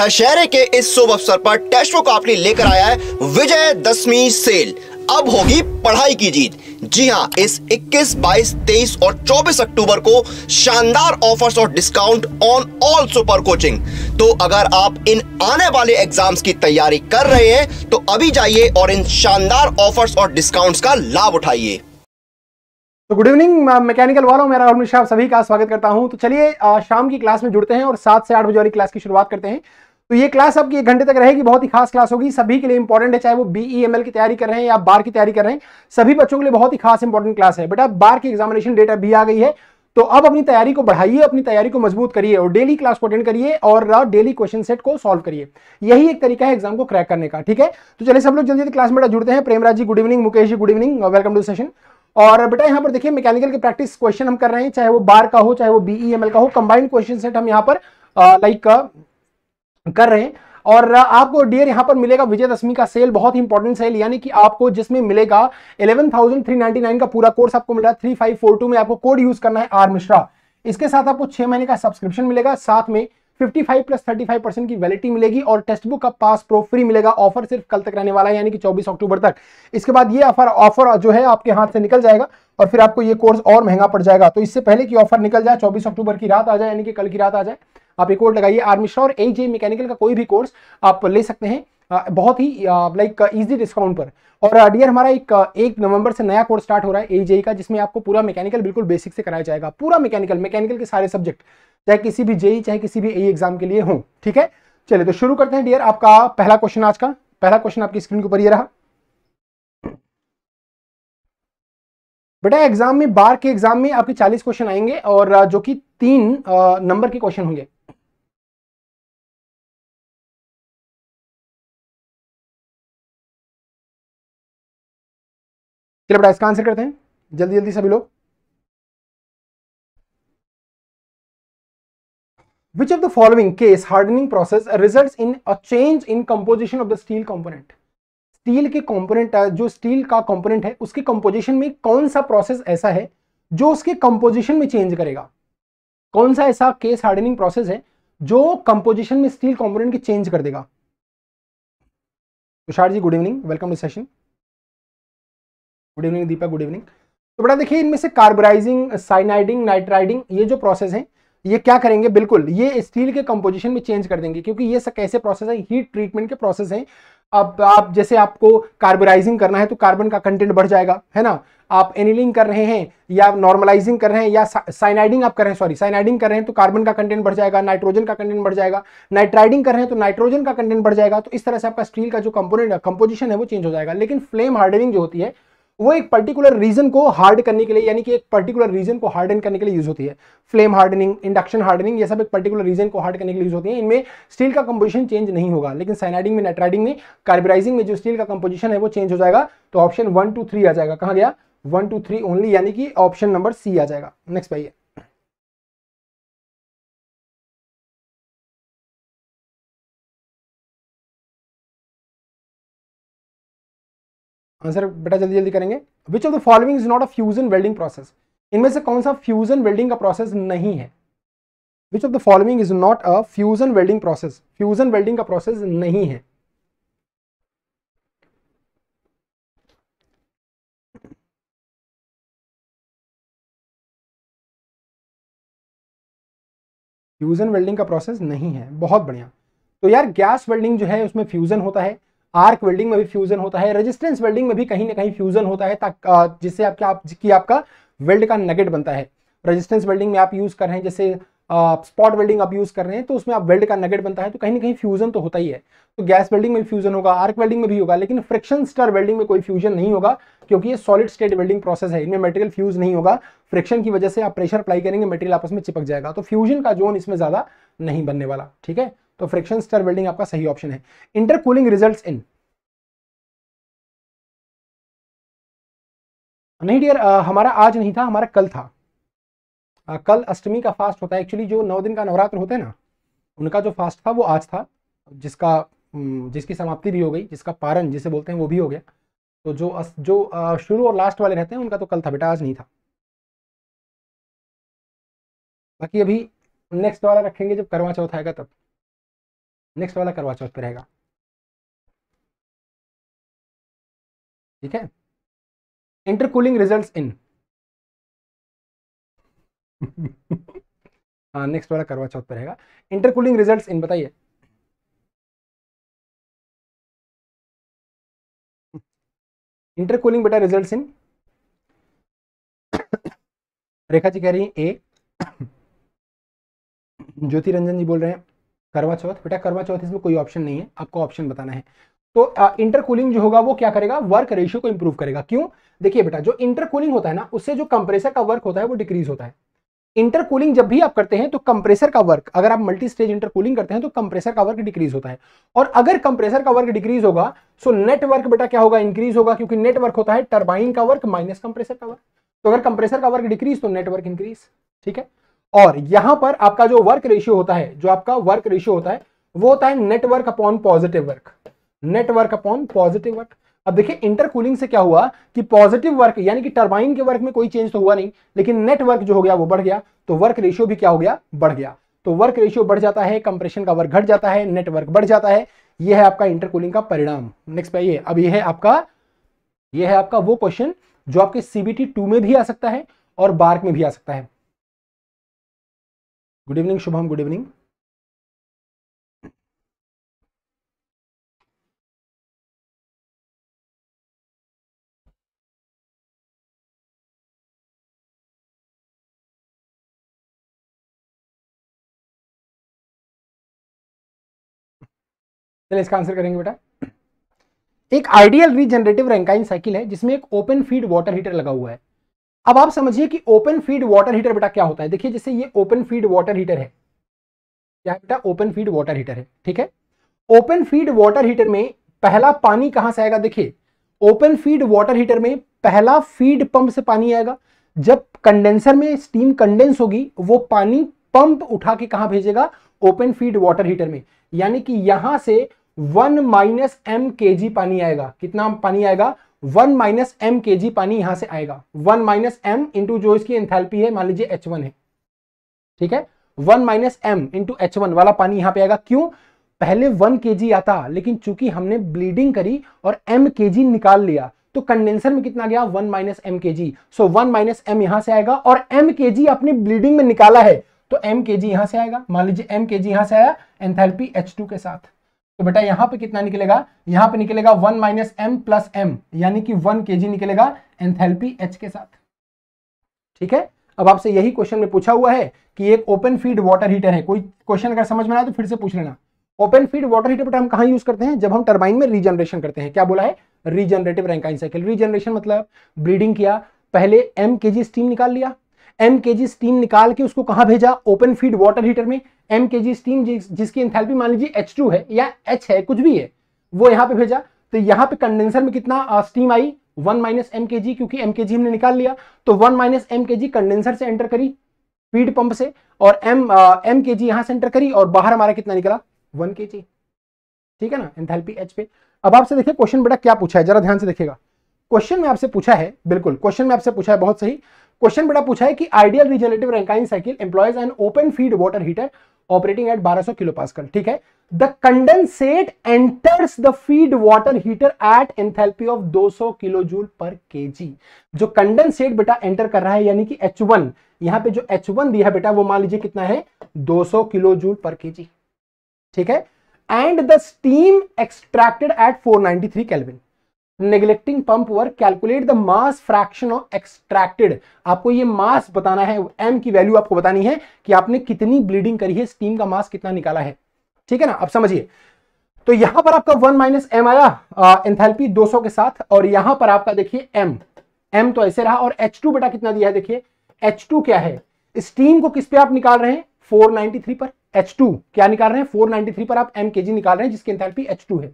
दशहरे के इस शुभ अवसर पर टेस्टो को आपने लेकर आया है विजय दशमी सेल अब होगी पढ़ाई की जीत जी हाँ इस 21, 22, 23 और 24 अक्टूबर को शानदार ऑफर्स और discount on all super coaching तो अगर आप इन आने वाले एग्जाम्स की तैयारी कर रहे हैं तो अभी जाइए और इन शानदार ऑफर्स और डिस्काउंट्स का लाभ उठाइए तो गुड इवनिंग मैकेनिकल वालों मेरा राहुल मिश्रा सभी का स्वागत करता हूं तो चलिए शाम की क्लास में जुड़ते हैं और सात से आठ बजे वाली क्लास की शुरुआत करते हैं तो ये क्लास आपकी एक घंटे तक रहेगी बहुत ही खास क्लास होगी सभी के लिए इंपॉर्टेंट है चाहे वो बी एम e की तैयारी कर रहे हैं या बार की तैयारी कर रहे हैं सभी बच्चों के लिए बहुत ही खास इंपॉर्टेंट क्लास है बेटा बार की एग्जामिनेशन डेट अभी आ गई है तो अब अपनी तैयारी को बढ़ाइए अपनी तैयारी को मजबूत करिए और डेली क्लास को अटेंड करिए और डेली क्वेश्चन सेट को सॉल्व करिए यही एक तरीका है एग्जाम को क्रैक करने का ठीक है तो चलिए सब लोग जल्दी जल्दी क्लास में बेटा जुड़ते हैं Premraj ji good evening Mukesh ji good evening welcome to session और बेटा यहाँ पर देखिए मैकेनिकल के प्रैक्टिस क्वेश्चन हम कर रहे हैं चाहे वो बार का हो चाहे वो बीई e का हो कंबाइंड क्वेश्चन सेट हम यहाँ पर लाइक uh, uh, कर रहे हैं और आपको डियर यहां पर मिलेगा विजयदशमी का सेल बहुत ही इंपॉर्टेंट सेल यानी कि आपको जिसमें मिलेगा 11,399 का पूरा कोर्स आपको मिल रहा है थ्री फाइव फोर टू में आपको कोड यूज करना है आर मिश्रा इसके साथ आपको छह महीने का सब्सक्रिप्शन मिलेगा साथ में 55 प्लस 35 परसेंट की वैलिडिटी मिलेगी और टेक्स्ट बुक का पास प्रो फ्री मिलेगा ऑफर सिर्फ कल तक रहने वाला है यानी कि 24 अक्टूबर तक इसके बाद ये ऑफर ऑफर जो है आपके हाथ से निकल जाएगा और फिर आपको ये कोर्स और महंगा पड़ जाएगा तो इससे पहले की ऑफर निकल जाए 24 अक्टूबर की रात आ जाए यानी कि कल की रात आ जाए आप ये कोड लगाइए army sure A J mechanical का कोई भी कोर्स आप ले सकते हैं बहुत ही लाइक इजी डिस्काउंट पर और डियर हमारा एक एक नवंबर से नया कोर्स स्टार्ट हो रहा है एजेई का जिसमें आपको पूरा मैकेनिकल बिल्कुल बेसिक से कराया जाएगा पूरा मैकेनिकल मैकेनिकल के सारे सब्जेक्ट चाहे किसी भी जेई e, चाहे किसी भी ए एग्जाम e के लिए हो ठीक है चलिए तो शुरू करते हैं डियर आपका पहला क्वेश्चन आज का पहला क्वेश्चन आपकी स्क्रीन के ऊपर ये रहा बेटा एग्जाम में बार के एग्जाम में आपके 40 क्वेश्चन आएंगे और जो कि तीन नंबर के क्वेश्चन होंगे चलिए बेटा इसका आंसर करते हैं जल्दी जल्दी सभी लोग which of the following case hardening process result in a change in composition of the steel component steel के कॉम्पोनेंट जो स्टील का कॉम्पोनेंट है उसके कंपोजिशन में कौन सा प्रोसेस ऐसा है जो उसके कंपोजिशन में चेंज करेगा कौन सा ऐसा केस हार्डनिंग प्रोसेस है जो कंपोजिशन में स्टील कॉम्पोनेंट के चेंज कर देगा Tushar ji good evening welcome to session good evening Deepa good evening तो बड़ा देखिए इनमें से कार्बोराइजिंग साइनाइडिंग नाइट्राइडिंग ये जो प्रोसेस है ये क्या करेंगे बिल्कुल ये स्टील के कंपोजिशन में चेंज कर देंगे क्योंकि ये सब कैसे प्रोसेस है हीट ट्रीटमेंट के प्रोसेस हैं अब आप जैसे आपको कार्बोराइजिंग करना है तो कार्बन का कंटेंट बढ़ जाएगा है ना आप एनिलिंग कर रहे हैं या नॉर्मलाइजिंग कर रहे हैं या साइनाइडिंग आप कर रहे हैं सॉरी साइनाइडिंग कर रहे हैं तो कार्बन का कंटेंट बढ़ जाएगा नाइट्रोजन का कंटेंट बढ़ जाएगा नाइट्राइडिंग कर रहे हैं तो नाइट्रोजन का कंटेंट बढ़ जाएगा तो इस तरह से आपका स्टील का जो कंपोनेंट कंपोजिशन है वो चेंज हो जाएगा लेकिन फ्लेम हार्डनिंग जो होती है वो एक पर्टिकुलर रीजन को हार्ड करने के लिए यानी कि एक पर्टिकुलर रीजन को हार्डन करने के लिए यूज होती है फ्लेम हार्डनिंग इंडक्शन हार्डनिंग ये सब एक पर्टिकुलर रीजन को हार्ड करने के लिए यूज होती है इनमें स्टील का कंपोजिशन चेंज नहीं होगा लेकिन साइनाइडिंग में नाइट्राइडिंग में कार्बराइजिंग में जो स्टील का कंपोजिशन है वो चेंज हो जाएगा तो ऑप्शन वन टू थ्री आ जाएगा कहा गया वन टू थ्री ओनली यानी कि ऑप्शन नंबर सी आ जाएगा नेक्स्ट भाई आंसर बेटा जल्दी जल्दी करेंगे which of the following is not a fusion welding process इनमें से कौन सा फ्यूजन वेल्डिंग का प्रोसेस नहीं है which of the following is not a fusion welding process fusion welding का प्रोसेस नहीं है फ्यूजन वेल्डिंग का प्रोसेस नहीं है बहुत बढ़िया तो यार गैस वेल्डिंग जो है उसमें फ्यूजन होता है आर्क वेल्डिंग में भी फ्यूजन होता है रेजिस्टेंस वेल्डिंग में भी कहीं ना कहीं फ्यूजन होता है जिससे आपका आप, कि आपका वेल्ड का नगेट बनता है रेजिस्टेंस वेल्डिंग में आप यूज़ कर रहे हैं जैसे स्पॉट वेल्डिंग आप यूज़ कर रहे हैं तो उसमें आप वेल्ड का नगेट बनता है तो कहीं ना कहीं फ्यूजन तो होता ही है तो गैस वेल्डिंग में भी फ्यूजन होगा आर्क वेल्डिंग में भी होगा लेकिन फ्रिक्शन स्टर वेल्डिंग में कोई फ्यूजन नहीं होगा क्योंकि ये सॉलिड स्टेट वेल्डिंग प्रोसेस है इनमें मेटेरियल फ्यूज नहीं होगा फ्रिक्शन की वजह से आप प्रेशर अप्लाई करेंगे मटेरियल आपस में चिपक जाएगा तो फ्यूजन का जोन इसमें ज़्यादा नहीं बनने वाला ठीक है तो फ्रिक्शन स्टर वेल्डिंग आपका सही ऑप्शन है इंटरकूलिंग रिजल्ट इन नहीं डियर हमारा आज नहीं था हमारा कल था आ, कल अष्टमी का फास्ट होता है एक्चुअली जो नौ दिन का नवरात्र होते हैं ना उनका जो फास्ट था वो आज था जिसका जिसकी समाप्ति भी हो गई जिसका पारण जिसे बोलते हैं वो भी हो गया तो जो अस, जो शुरू और लास्ट वाले रहते हैं उनका तो कल था बेटा आज नहीं था बाकी अभी नेक्स्ट वाला रखेंगे जब करवा चौथ आएगा तब नेक्स्ट वाला करवा चौथ पे रहेगा ठीक है इंटरकूलिंग रिजल्ट्स इन हाँ नेक्स्ट वाला करवा चौथ पे रहेगा इंटरकूलिंग रिजल्ट्स इन बताइए इंटरकूलिंग बेटा रिजल्ट्स इन रेखा जी कह रही है ए ज्योति रंजन जी बोल रहे हैं करवा चौथ बेटा करवा चौथ इसमें कोई ऑप्शन नहीं है आपको ऑप्शन बताना है तो इंटरकूलिंग जो होगा वो क्या करेगा वर्क रेशियो को इंप्रूव करेगा क्यों देखिए बेटा जो इंटरकूलिंग होता है ना उससे जो कंप्रेसर का वर्क होता है वो डिक्रीज होता है इंटरकूलिंग जब भी आप करते हैं तो कंप्रेसर का वर्क अगर आप मल्टी स्टेज इंटरकूलिंग करते हैं तो कंप्रेसर का वर्क डिक्रीज होता है और अगर कंप्रेसर का वर्क डिक्रीज होगा सो नेटवर्क बेटा क्या होगा इंक्रीज होगा क्योंकि नेटवर्क होता है टर्बाइन का वर्क माइनस कंप्रेसर का वर्क तो अगर कंप्रेसर का वर्क डिक्रीज तो नेटवर्क इंक्रीज ठीक है और यहां पर आपका जो वर्क रेशियो होता है जो आपका वर्क रेशियो होता है वो होता है network upon positive work network upon positive work अब देखिए इंटरकूलिंग से क्या हुआ कि पॉजिटिव वर्क यानी कि टर्बाइन के वर्क में कोई चेंज तो हुआ नहीं लेकिन नेटवर्क जो हो गया वो बढ़ गया तो वर्क रेशियो भी क्या हो गया बढ़ गया तो वर्क रेशियो बढ़ जाता है कंप्रेशन का वर्क घट जाता है नेटवर्क बढ़ जाता है यह है आपका इंटरकूलिंग का परिणाम नेक्स्ट पाइए अब यह है आपका यह है आपका वो क्वेश्चन जो आपके सीबीटी टू में भी आ सकता है और बार्क में भी आ सकता है good evening Shubham good evening चलिए इसका आंसर करेंगे बेटा एक आइडियल रीजनरेटिव रैंकाइन साइकिल है जिसमें एक ओपन फीड वाटर हीटर लगा हुआ है अब आप समझिए कि ओपन फीड वाटर हीटर बेटा क्या होता है देखिए जैसे ये ओपन फीड वाटर हीटर है क्या बेटा ओपन फीड वाटर हीटर है ठीक है ओपन फीड वाटर हीटर में पहला पानी कहां से आएगा देखिए ओपन फीड वाटर हीटर में पहला फीड पंप से पानी आएगा जब कंडेंसर में स्टीम कंडेंस होगी वो पानी पंप उठा के कहां भेजेगा ओपन फीड वाटर हीटर में यानी कि यहां से वन माइनस एम के जी पानी आएगा कितना पानी आएगा वन माइनस एम के जी पानी यहां से आएगा वन माइनस एम इंटू जो इसकी एंथैल्पी है मान लीजिए एच वन है ठीक है one minus M into H one वाला पानी यहां पे आएगा क्यों पहले वन के जी आता लेकिन चूंकि हमने ब्लीडिंग करी और एम के जी निकाल लिया तो कंडेंसर में कितना गया one minus M K G so one minus M यहां से आएगा और एम के जी अपने ब्लीडिंग में निकाला है तो एम के जी यहां से आएगा मान लीजिए एम के जी यहां से आया एंथैल्पी एच टू के साथ तो बेटा यहां पे कितना निकलेगा यहां पे निकलेगा one minus M plus M यानी कि वन के जी निकलेगा एंथेल्पी एच के साथ ठीक है अब आपसे यही क्वेश्चन में पूछा हुआ है कि एक ओपन फीड वाटर हीटर है कोई क्वेश्चन अगर समझ में आए तो फिर से पूछ लेना ओपन फीड वाटर हीटर बेटा हम कहां यूज करते हैं जब हम टर्बाइन में रीजनरेशन करते हैं क्या बोला है रीजनरेटिव रैंकाइन साइकिल रीजनरेशन मतलब ब्रीडिंग किया पहले एम के जी स्टीम निकाल लिया एम के जी स्टीम निकाल के उसको कहां भेजा ओपन फीड वाटर हीटर में एम के जी स्टीम जिसकी इंथेल्पी मान लीजिए एच टू है या एच है कुछ भी है वो यहां पे भेजा तो यहां पे कंडेंसर में कितना स्टीम आई one minus M K G क्योंकि एम के जी हमने निकाल लिया तो one minus M K G condenser से एंटर करी फीड पंप से और एम एम के जी यहां से एंटर करी और बाहर हमारा कितना निकला वन के जी ठीक है ना एंथैल्पी एच पे अब आपसे देखिए क्वेश्चन बेटा क्या पूछा है जरा ध्यान से देखिएगा क्वेश्चन में आपसे पूछा है बिल्कुल क्वेश्चन में आपसे पूछा है बहुत सही क्वेश्चन बड़ा पूछा है कि ideal regenerative Rankine cycle employs an open feed water heater operating at 1200 kilo pascal ठीक है the condensate enters the feed water heater at enthalpy of 200 kilo joule पर केजी जो कंडेंसेट बेटा एंटर कर रहा है यानी कि H1 यहां पर जो H1 दिया बेटा वो मान लीजिए कितना है 200 किलो जूल पर केजी ठीक है and the steam extracted at 493 kelvin neglecting pump work calculate the mass fraction of extracted आपको ये मास बताना है एम की वैल्यू आपको बतानी है कि आपने कितनी ब्लीडिंग करी है स्टीम का मास कितना निकाला है ठीक है ना आप समझिए तो यहां पर आपका वन माइनस एम आया एंथैल्पी 200 के साथ और यहां पर आपका देखिए एम एम तो ऐसे रहा और एच टू बेटा कितना दिया है देखिए एच टू क्या है स्टीम को किस पे आप निकाल रहे हैं 493 पर H2 क्या निकाल रहे हैं 493 पर आप एम के जी निकाल रहे हैं जिसकी एंथैल्पी H2 है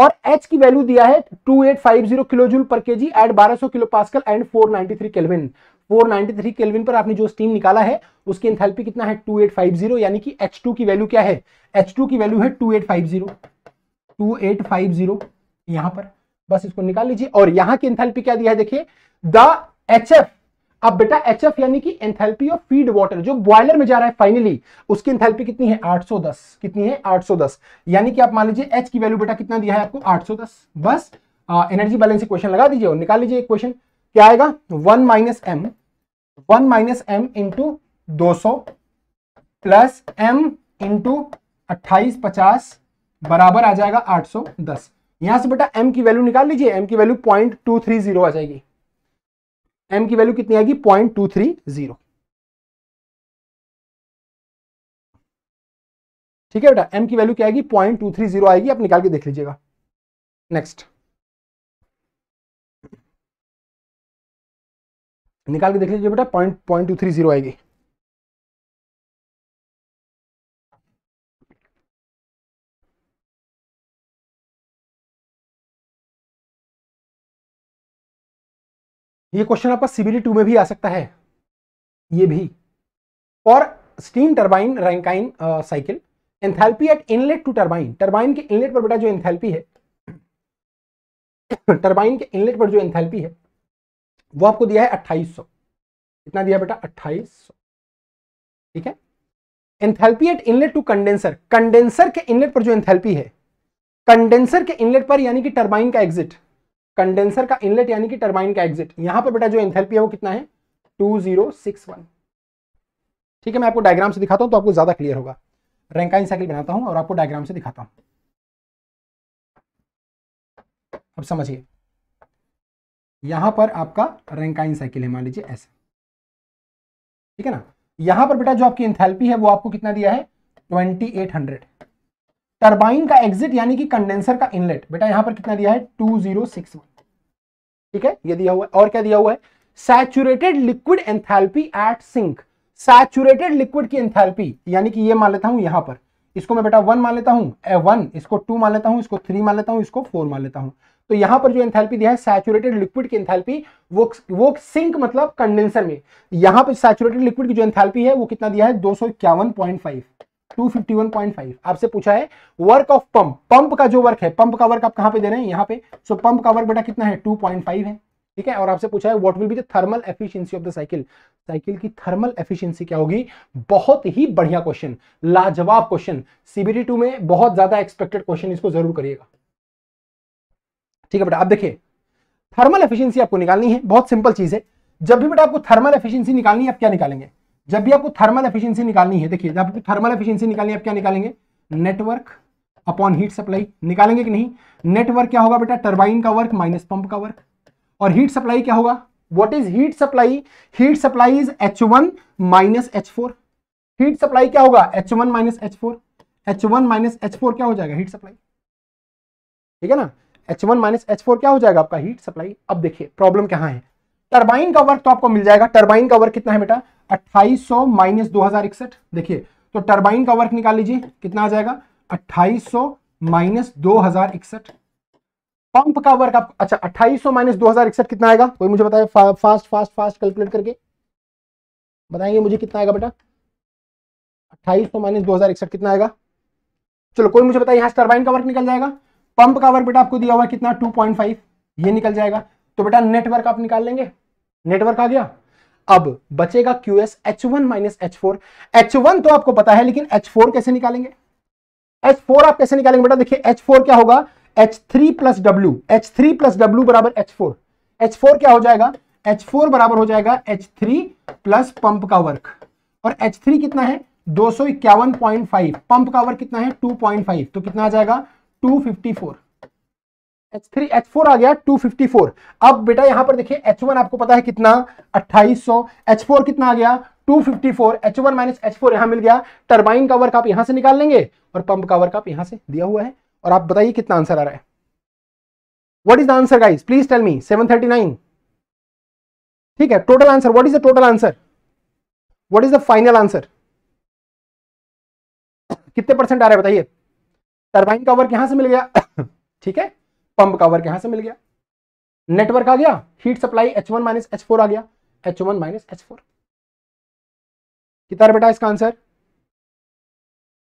और एच की वैल्यू दिया है 2850 किलो जूल पर K G at 1200 kilo pascal and 493 kelvin 493 kelvin पर आपने जो स्टीम निकाला है उसकी एंथैल्पी कितना है 2850 यानी कि H2 की वैल्यू क्या है H2 की वैल्यू है 2850 2850 यहां पर बस इसको निकाल लीजिए और यहां की एंथैल्पी क्या दिया है देखिए द एच एफ अब बेटा एच एफ यानी कि एंथैल्पी ऑफ फीड वाटर जो बॉयलर में जा रहा है फाइनली उसकी एंथैल्पी कितनी है 810 कितनी है 810 यानी कि आप मान लीजिए एच की वैल्यू बेटा कितना दिया है आपको 810 बस आ, एनर्जी बैलेंस इक्वेशन लगा दीजिए और निकाल लीजिए क्वेश्चन क्या आएगा one minus M one minus M into दो सौ प्लस एम इंटू अट्ठाईस पचास बराबर आ जाएगा दस यहां से बेटा m की वैल्यू निकाल लीजिए m की वैल्यू 0.230 आ जाएगी एम की वैल्यू कितनी आएगी पॉइंट टू थ्री जीरो ठीक है बेटा एम की वैल्यू क्या आएगी पॉइंट टू थ्री जीरो आएगी आप निकाल के देख लीजिएगा नेक्स्ट निकाल के देख लीजिए बेटा point point two three zero आएगी ये क्वेश्चन आपका सीबीटी टू में भी आ सकता है ये भी और steam turbine Rankine cycle enthalpy at inlet to turbine turbine के इनलेट पर बेटा जो एंथैल्पी है टर्बाइन के इनलेट पर जो एंथैल्पी है वो आपको दिया है 2800 कितना दिया बेटा 2800 ठीक है enthalpy at inlet to condenser condenser के इनलेट पर जो एंथैल्पी है कंडेंसर के इनलेट पर यानी कि टर्बाइन का एग्जिट कंडेंसर का इनलेट यानी कि टर्बाइन का एग्जिट यहां पर बेटा जो एंथेल्पी है वो कितना है 2061 ठीक है मैं आपको डायग्राम से दिखाता हूं तो आपको ज्यादा क्लियर होगा रैंकाइन साइकिल बनाता हूं और आपको डायग्राम से दिखाता हूं अब समझिए यहां पर आपका रैंकाइन साइकिल है मान लीजिए ऐसा ठीक है ना यहां पर बेटा जो आपकी इंथेल्पी है वो आपको कितना दिया है हंड्रेड टर्बाइन का एग्जिट यानी कि कंडेंसर का इनलेट बेटा यहां पर कितना दिया है टू जीरो सिक्स वन ठीक है ये दिया हुआ है और क्या दिया हुआ है saturated liquid enthalpy at sink saturated liquid की एंथैल्पी यानी कि ये मान लेता हूं यहां पर इसको मैं बेटा वन मान लेता हूं वन इसको टू मान लेता हूं इसको थ्री मान लेता हूं इसको फोर मान लेता हूं तो यहां पर जो एंथैल्पी दिया है सैचुरेटेड लिक्विड की एंथैल्पी वो वो सिंक मतलब कंडेंसर में यहां पर सैचुरेटेड लिक्विड की जो एंथैल्पी है वो कितना दिया है दो सौ इक्यावन पॉइंट फाइव 251.5 आपसे पूछा है वर्क ऑफ पंप पंप का जो वर्क है पंप का वर्क आप कहां पे दे रहे हैं यहां पे सो पंप का वर्क बेटा कितना है 2.5 है ठीक है और आपसे पूछा है what will be the thermal efficiency of the cycle cycle की थर्मल एफिशिएंसी क्या होगी बहुत ही बढ़िया क्वेश्चन लाजवाब क्वेश्चन सीबीटी टू में बहुत ज्यादा एक्सपेक्टेड क्वेश्चन इसको जरूर करिएगा ठीक है बेटा आप देखिए थर्मल एफिशिएंसी आपको निकालनी है बहुत सिंपल चीज है जब भी बेटा आपको थर्मल एफिशिएंसी निकालनी है आप क्या निकालेंगे जब भी आपको थर्मल एफिशिएंसी निकालनी है देखिए जब आपको थर्मल एफिशिएंसी निकालनी है आप क्या निकालेंगे नेटवर्क अपॉन हीट सप्लाई निकालेंगे कि नहीं नेटवर्क क्या होगा बेटा टर्बाइन का वर्क माइनस पंप का वर्क और हीट सप्लाई क्या होगा what is heat supply heat supply is H one minus H four heat supply क्या होगा H one minus H four H one minus H four क्या हो जाएगा हीट सप्लाई ठीक है ना H one minus H four क्या हो जाएगा आपका हीट सप्लाई अब देखिए प्रॉब्लम कहाँ है टर्बाइन का वर्क तो आपको मिल जाएगा टर्बाइन का वर्क कितना है बेटा अट्ठाईस सौ माइनस दो हजार इकसठ देखिए तो टर्बाइन का वर्क निकाल लीजिए कितना आ जाएगा अट्ठाईस सौ माइनस दो हजार इकसठ पंप का वर्क आप अच्छा अट्ठाईस सौ माइनस दो हजार इकसठ कितना आएगा कोई मुझे बताए फा, फास्ट फास्ट फास्ट कैलकुलेट करके बताएंगे मुझे कितना आएगा बेटा अट्ठाईस सौ माइनस दो हजार इकसठ कितना आएगा चलो कोई मुझे बताइए यहां टर्बाइन का वर्क निकल जाएगा पंप का वर्क बेटा आपको दिया हुआ कितना टू पॉइंट फाइव ये निकल जाएगा तो बेटा नेटवर्क आप निकाल लेंगे नेटवर्क आ गया अब बचेगा Q S H one minus H four H one तो आपको पता है लेकिन एच फोर कैसे निकालेंगे एच फोर आप कैसे निकालेंगे बेटा देखिए एच फोर क्या होगा H three plus W H three plus W बराबर एच फोर एच फोर क्या हो जाएगा एच फोर बराबर हो जाएगा एच थ्री प्लस पंप का वर्क और एच थ्री कितना है दो सौ इक्यावन पॉइंट फाइव पंप का वर्क कितना है टू पॉइंट फाइव तो कितना आ जाएगा two fifty four H three H four आ गया टू फिफ्टी फोर अब बेटा यहां पर देखिए एच वन आपको पता है कितना अट्ठाईस सौ एच फोर कितना आ गया two fifty four H one minus H four यहां मिल गया टर्बाइन का वर्क आप यहां से निकाल लेंगे और पंप का वर्क आप यहां से दिया हुआ है और आप बताइए कितना आंसर आ रहा है what is the answer guys please tell me seven thirty nine ठीक है total answer what is the total answer what is the final answer कितने परसेंट आ रहा है बताइए टर्बाइन का वर्क यहां से मिल गया ठीक है पंप का वर्क यहां से मिल गया नेटवर्क आ गया heat supply H one minus H four आ गया H one minus H four कितना बेटा इसका आंसर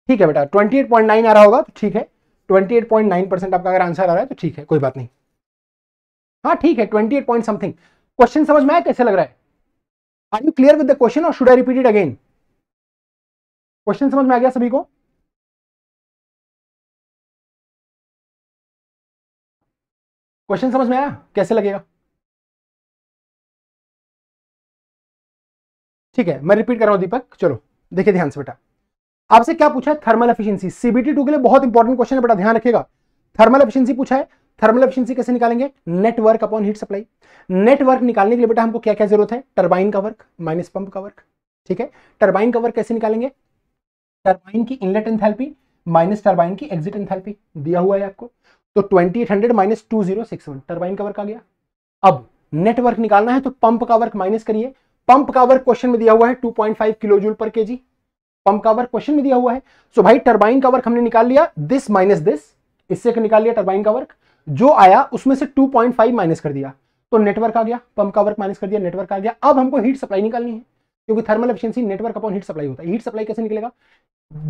ठीक है बेटा 28.9 आ रहा होगा तो ठीक है 28.9 परसेंट आपका अगर आंसर आ रहा है तो ठीक है कोई बात नहीं हाँ ठीक है 28 पॉइंट समथिंग क्वेश्चन समझ में आया कैसे लग रहा है are you clear with the question और should I repeat it again question समझ में आ गया सभी को क्वेश्चन समझ में आया कैसे लगेगा ठीक है मैं रिपीट कर रहा हूं दीपक चलो देखिए ध्यान से बेटा आपसे क्या पूछा है थर्मल एफिशिएंसी सीबीटी टू के लिए बहुत इंपॉर्टेंट क्वेश्चन है बेटा ध्यान रखिएगा थर्मल एफिशिएंसी पूछा है थर्मल एफिशिएंसी कैसे निकालेंगे network upon heat supply network निकालने के लिए बेटा हमको क्या क्या जरूरत है टर्बाइन का वर्क माइनस पंप का वर्क ठीक है टर्बाइन का वर्क कैसे निकालेंगे टर्बाइन की इनलेट एंथैल्पी माइनस टर्बाइन की एग्जिट एंथैल्पी दिया हुआ है आपको तो twenty eight hundred minus two zero six one turbine का वर्क आ गया अब नेटवर्क निकालना है तो पंप का वर्क माइनस करिए पंप का वर्क क्वेश्चन में दिया हुआ है two point five kilo joule पर के जी पंप का वर्क क्वेश्चन में दिया हुआ है सो so भाई टर्बाइन का वर्क हमने निकाल लिया दिस माइनस दिस इससे निकाल लिया टर्बाइन का वर्क जो आया उसमें से 2.5 माइनस कर दिया तो नेटवर्क आ गया पंप का वर्क माइनस कर दिया नेटवर्क आ गया अब हमको हीट सप्लाई निकालनी है क्योंकि thermal efficiency network upon heat supply होता है हीट सप्लाई कैसे निकलेगा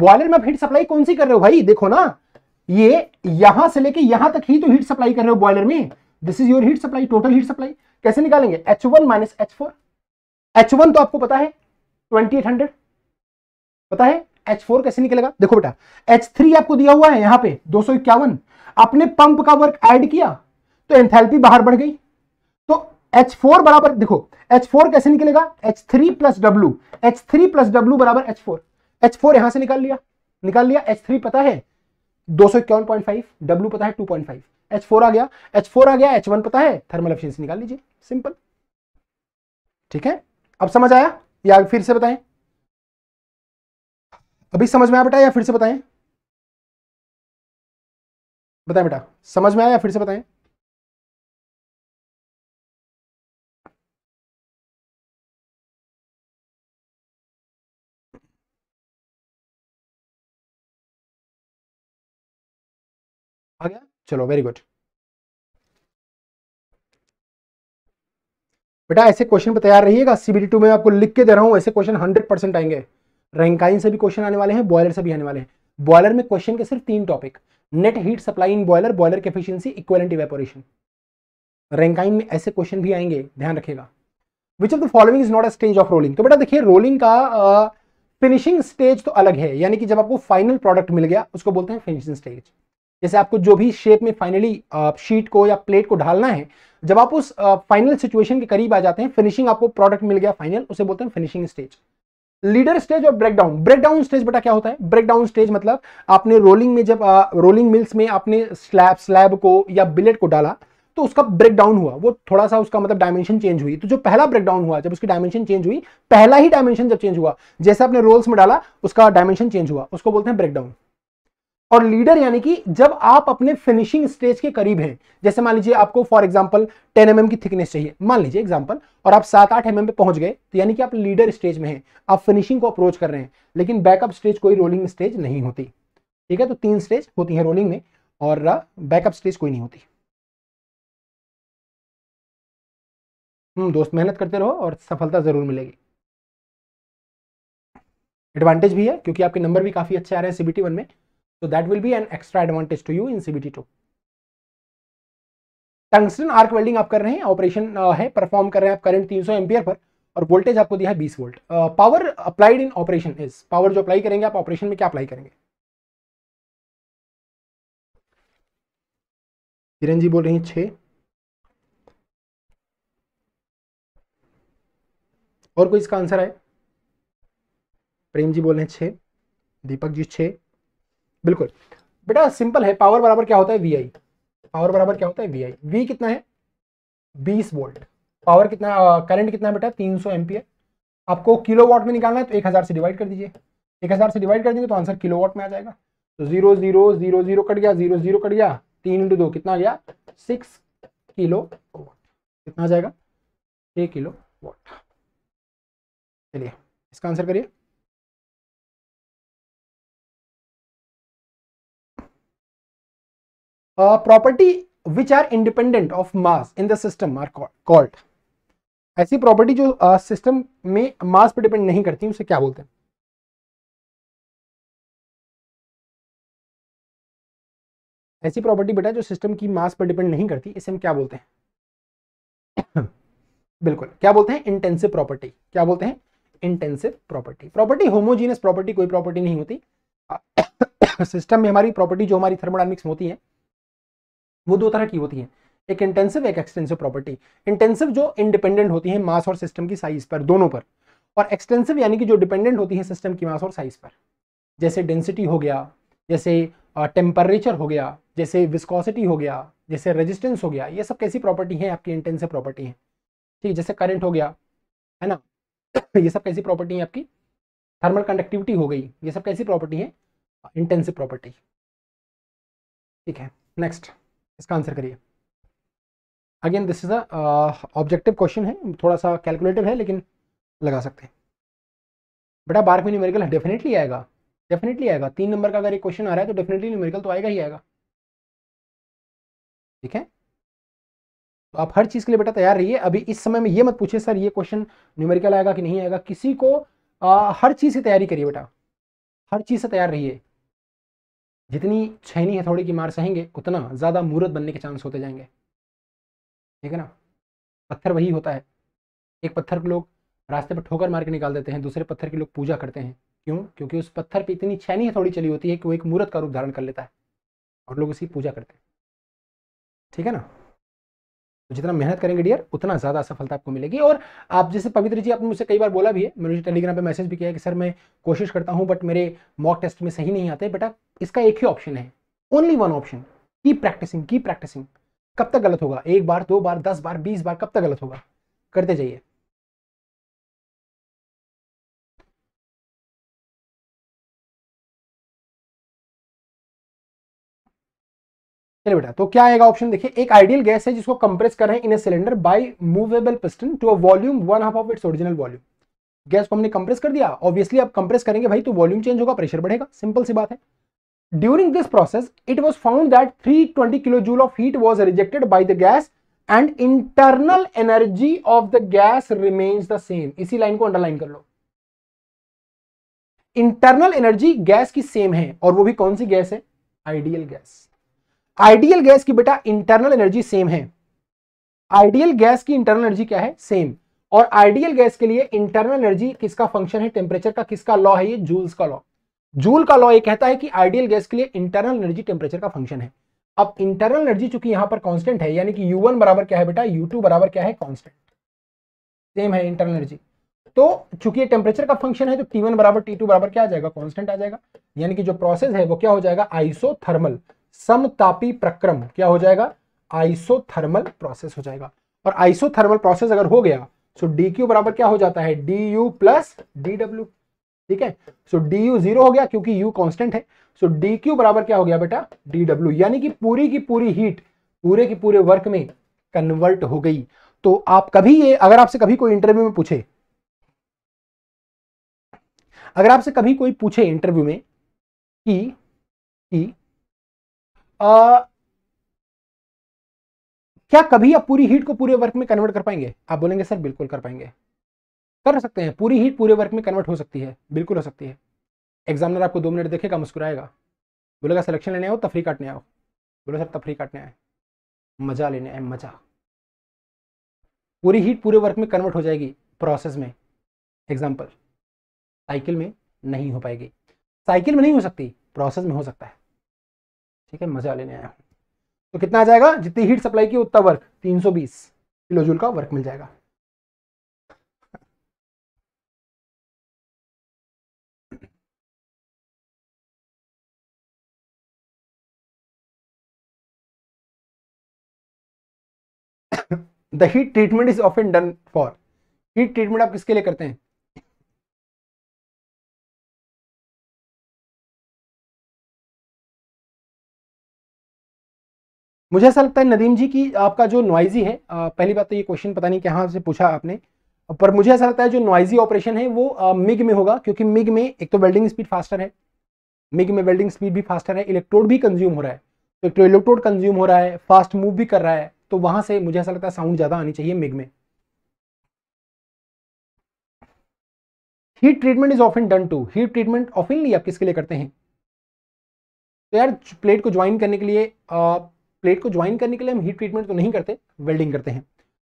बॉयलर में आप हीट सप्लाई कौन सी कर रहे हो भाई देखो ना ये यहां से लेके यहां तक ही तो हीट सप्लाई कर रहे हो बॉयलर में this is your heat supply total heat supply कैसे निकालेंगे H one minus H four H one तो आपको पता है ट्वेंटी एट हंड्रेड पता है एच फोर कैसे निकलेगा देखो बेटा एच थ्री आपको दिया हुआ है यहां पे दो सौ इक्यावन आपने पंप का वर्क एड किया तो एंथेल्पी बाहर बढ़ गई तो एच फोर बराबर देखो एच फोर कैसे निकलेगा H three plus W H three plus W बराबर एच फोर एच फोर यहां से निकाल लिया निकाल लिया एच थ्री पता है दो सौ इक्यावन पॉइंट फाइव डब्ल्यू पता है two point five H four आ गया एच फोर आ गया एच वन पता है थर्मल एफिशिएंसी निकाल लीजिए सिंपल ठीक है अब समझ आया या फिर से बताएं अभी समझ में आया बेटा या फिर से बताएं बताएं बेटा समझ में आया या फिर से बताएं चलो वेरी गुड बेटा ऐसे क्वेश्चन पर तैयार रहिएगा सीबीटी टू में आपको लिख के दे रहा हूं ऐसे क्वेश्चन हंड्रेड परसेंट आएंगे रैंकाइन से भी क्वेश्चन आने वाले हैं बॉयलर से भी आने वाले हैं बॉयलर में क्वेश्चन के सिर्फ तीन topic net heat supply in boiler boiler की एफिशिएंसी इक्वेलेंट इवेपोरेशन रैंकाइन में ऐसे क्वेश्चन भी आएंगे ध्यान रखेगा which of the following is not a stage of rolling तो बेटा देखिए रोलिंग का फिनिशिंग uh, स्टेज तो अलग है यानी कि जब आपको फाइनल प्रोडक्ट मिल गया उसको बोलते हैं फिनिशिंग स्टेज जैसे आपको जो भी शेप में फाइनली शीट को या प्लेट को ढालना है जब आप उस फाइनल सिचुएशन के करीब आ जाते हैं फिनिशिंग आपको प्रोडक्ट मिल गया फाइनल उसे बोलते हैं फिनिशिंग स्टेज लीडर स्टेज और ब्रेकडाउन ब्रेकडाउन स्टेज बेटा क्या होता है ब्रेकडाउन स्टेज मतलब आपने रोलिंग में जब रोलिंग मिल्स में आपने स्लैब स्लैब को या बिलेट को डाला तो उसका ब्रेकडाउन हुआ वो थोड़ा सा उसका मतलब डायमेंशन चेंज हुई तो जो पहला ब्रेकडाउन हुआ जब उसकी डायमेंशन चेंज हुई पहला ही डायमेंशन जब चेंज हुआ जैसे आपने रोल्स में डाला उसका डायमेंशन चेंज हुआ उसको बोलते हैं ब्रेकडाउन और लीडर यानी कि जब आप अपने फिनिशिंग स्टेज के करीब हैं जैसे मान लीजिए आपको फॉर एग्जांपल 10 एम mm की थिकनेस चाहिए मान लीजिए एग्जांपल और आप 7-8 एम mm पे पहुंच गए तो यानी कि आप लीडर स्टेज में हैं आप फिनिशिंग को अप्रोच कर रहे हैं लेकिन बैकअप स्टेज कोई रोलिंग स्टेज नहीं होती ठीक है तो तीन स्टेज होती है रोलिंग में और बैकअप स्टेज कोई नहीं होती हम्म, दोस्त मेहनत करते रहो और सफलता ज़रूर मिलेगी एडवांटेज भी है क्योंकि आपके नंबर भी काफ़ी अच्छे आ रहे हैं सीबीटी वन में So that will be an extra advantage to you in CBT2. Tungsten arc welding आप कर रहे हैं ऑपरेशन है परफॉर्म कर रहे हैं आप करंट 300 एम्पियर पर और वोल्टेज आपको दिया है 20 volt power applied in operation is power जो अप्लाई करेंगे आप ऑपरेशन में क्या अप्लाई करेंगे किरण जी बोल रही हैं छः और कोई इसका आंसर है प्रेम जी बोल रहे हैं छे दीपक जी छः बिल्कुल बेटा सिंपल है पावर बराबर क्या होता है वी आई पावर बराबर क्या होता है वी आई वी कितना है बीस वोल्ट पावर कितना करंट कितना है बेटा तीन सौ है आपको किलो वॉट में निकालना है तो एक हज़ार से डिवाइड कर दीजिए एक हज़ार से डिवाइड कर देंगे तो आंसर किलो वॉट में आ जाएगा तो zero zero zero zero cut गया जीरो जीरो कट गया तीन इंटू दो कितना गया सिक्स किलो वॉट कितना आ जाएगा छ किलो वॉट चलिए इसका आंसर करिए property property which are independent of mass in the system are called ऐसी प्रॉपर्टी जो सिस्टम uh, में मास पर डिपेंड नहीं करती उसे क्या बोलते हैं ऐसी प्रॉपर्टी बेटा जो सिस्टम की मास पर डिपेंड नहीं करती इसे हम क्या बोलते हैं बिल्कुल क्या बोलते हैं इंटेंसिव प्रॉपर्टी क्या बोलते हैं intensive property property homogeneous property कोई प्रॉपर्टी नहीं होती सिस्टम में हमारी प्रॉपर्टी जो हमारी थर्मोडाइनमिक्स होती है वो दो तरह की होती है एक इंटेंसिव एक एक्सटेंसिव प्रॉपर्टी इंटेंसिव जो इंडिपेंडेंट होती है मास और सिस्टम की साइज पर दोनों पर और एक्सटेंसिव यानी कि जो डिपेंडेंट होती है सिस्टम की मास और साइज पर जैसे डेंसिटी हो गया जैसे टेम्परेचर हो गया जैसे विस्कोसिटी हो गया जैसे रेजिस्टेंस हो गया ये सब कैसी प्रॉपर्टी है आपकी इंटेंसिव प्रॉपर्टी है ठीक है जैसे करंट हो गया है ना ये सब कैसी प्रॉपर्टी है आपकी थर्मल कंडक्टिविटी हो गई ये सब कैसी प्रॉपर्टी है इंटेंसिव प्रॉपर्टी ठीक है नेक्स्ट इसका आंसर करिए again this is a objective question है थोड़ा सा कैलकुलेटिव है लेकिन लगा सकते हैं बेटा बारह में न्यूमेरिकल डेफिनेटली आएगा डेफिनेटली आएगा तीन नंबर का अगर एक क्वेश्चन आ रहा है तो डेफिनेटली न्यूमेरिकल तो आएगा ही आएगा ठीक है तो आप हर चीज़ के लिए बेटा तैयार रहिए अभी इस समय में ये मत पूछे सर ये क्वेश्चन न्यूमेरिकल आएगा कि नहीं आएगा किसी को आ, हर चीज़ की तैयारी करिए बेटा हर चीज़ से तैयार रहिए जितनी छैनी हथौड़ी की मार सहेंगे उतना ज़्यादा मूर्त बनने के चांस होते जाएंगे ठीक है ना पत्थर वही होता है एक पत्थर को लोग रास्ते पर ठोकर मार के निकाल देते हैं दूसरे पत्थर की लोग पूजा करते हैं क्यों क्योंकि उस पत्थर पर इतनी छैनी हथौड़ी चली होती है कि वो एक मूर्त का रूप धारण कर लेता है और लोग उसी पूजा करते हैं ठीक है ना तो जितना मेहनत करेंगे डियर उतना ज़्यादा सफलता आपको मिलेगी और आप जैसे पवित्र जी आपने मुझसे कई बार बोला भी है मैंने मुझे टेलीग्राम पे मैसेज भी किया है कि सर मैं कोशिश करता हूँ बट मेरे मॉक टेस्ट में सही नहीं आते बेटा इसका एक ही ऑप्शन है ओनली वन ऑप्शन की प्रैक्टिसिंग की प्रैक्टिसिंग कब तक गलत होगा एक बार दो बार दस बार बीस बार कब तक गलत होगा करते जाइए चलिए बेटा तो क्या आएगा ऑप्शन देखिए एक आइडियल गैस है जिसको कंप्रेस कर रहे हैं in a cylinder by movable piston to a volume one half of its original volume gas को हमने कंप्रेस कर दिया ऑब्वियसली आप कंप्रेस करेंगे भाई तो वॉल्यूम चेंज होगा प्रेशर बढ़ेगा सिंपल सी बात है during this process it was found that 320 kilo joule of heat was rejected by the gas and internal energy of the gas remains the same इसी लाइन को अंडरलाइन कर लो internal energy gas की same है और वो भी कौन सी गैस है आइडियल गैस आइडियल गैस की बेटा इंटरनल एनर्जी सेम है आइडियल गैस की इंटरनल एनर्जी क्या है सेम और आइडियल गैस के लिए इंटरनल एनर्जी किसका फंक्शन है टेम्परेचर का किसका लॉ है ये जूल्स का लॉ जूल का लॉ ये कहता है कि आइडियल गैस के लिए इंटरनल एनर्जी टेम्परेचर का फंक्शन है अब इंटरनल एनर्जी चूंकि यहां पर कांस्टेंट है यानी कि U1 बराबर क्या है बेटा टू बराबर क्या है कांस्टेंट सेम है इंटरनल एनर्जी तो चूंकि ये टेम्परेचर का फंक्शन है तो T1 बराबर T2 बराबर क्या आ जाएगा कांस्टेंट आ जाएगा यानी कि जो प्रोसेस है वो क्या हो जाएगा आइसोथर्मल समतापी प्रक्रम क्या हो जाएगा आइसोथर्मल प्रोसेस हो जाएगा और आइसोथर्मल प्रोसेस अगर हो गया सो डी क्यू बराबर क्या हो जाता है D U plus D W ठीक है सो डी यू जीरो हो गया क्योंकि यू कांस्टेंट है सो डी क्यू बराबर क्या हो गया बेटा डी डब्ल्यू यानी कि पूरी की पूरी हीट पूरे की पूरे वर्क में कन्वर्ट हो गई तो आप कभी ये अगर आपसे कभी कोई इंटरव्यू में पूछे अगर आपसे कभी कोई पूछे इंटरव्यू में कि कि आ, क्या कभी आप पूरी हीट को पूरे वर्क में कन्वर्ट कर पाएंगे आप बोलेंगे सर बिल्कुल कर पाएंगे कर सकते हैं पूरी हीट पूरे वर्क में कन्वर्ट हो सकती है बिल्कुल हो सकती है एग्जामिनर आपको दो मिनट देखेगा मुस्कुराएगा बोलेगा सिलेक्शन लेने आओ तफरी काटने आओ बोलो सर तफरी काटने आए मजा लेने आए मजा पूरी हीट पूरे वर्क में कन्वर्ट हो जाएगी प्रोसेस में एग्जाम्पल साइकिल में नहीं हो पाएगी साइकिल में नहीं हो सकती प्रोसेस में हो सकता है ठीक है मजा लेने आया हूँ तो कितना आ जाएगा जितनी हीट सप्लाई की उतना वर्क 320 किलो जूल का वर्क मिल जाएगा the heat treatment is often done for heat treatment आप किसके लिए करते हैं मुझे ऐसा लगता है नदीम जी की आपका जो नॉइजी है पहली बात तो ये क्वेश्चन पता नहीं कहाँ से पूछा आपने पर मुझे ऐसा लगता है जो नॉइजी ऑपरेशन है वो मिग में होगा क्योंकि मिग में एक तो वेल्डिंग स्पीड फास्टर है मिग में वेल्डिंग स्पीड भी फास्टर है इलेक्ट्रोड भी कंज्यूम हो रहा है तो एक तो इलेक्ट्रोड कंज्यूम हो रहा है फास्ट मूव भी कर रहा है तो वहां से मुझे ऐसा लगता है साउंड ज़्यादा आनी चाहिए मिग में heat treatment is often done to heat treatment ऑफिनली आप किसके लिए करते हैं तो यार प्लेट को ज्वाइन करने के लिए प्लेट को ज्वाइन करने के लिए हम हीट ट्रीटमेंट तो नहीं करते वेल्डिंग करते हैं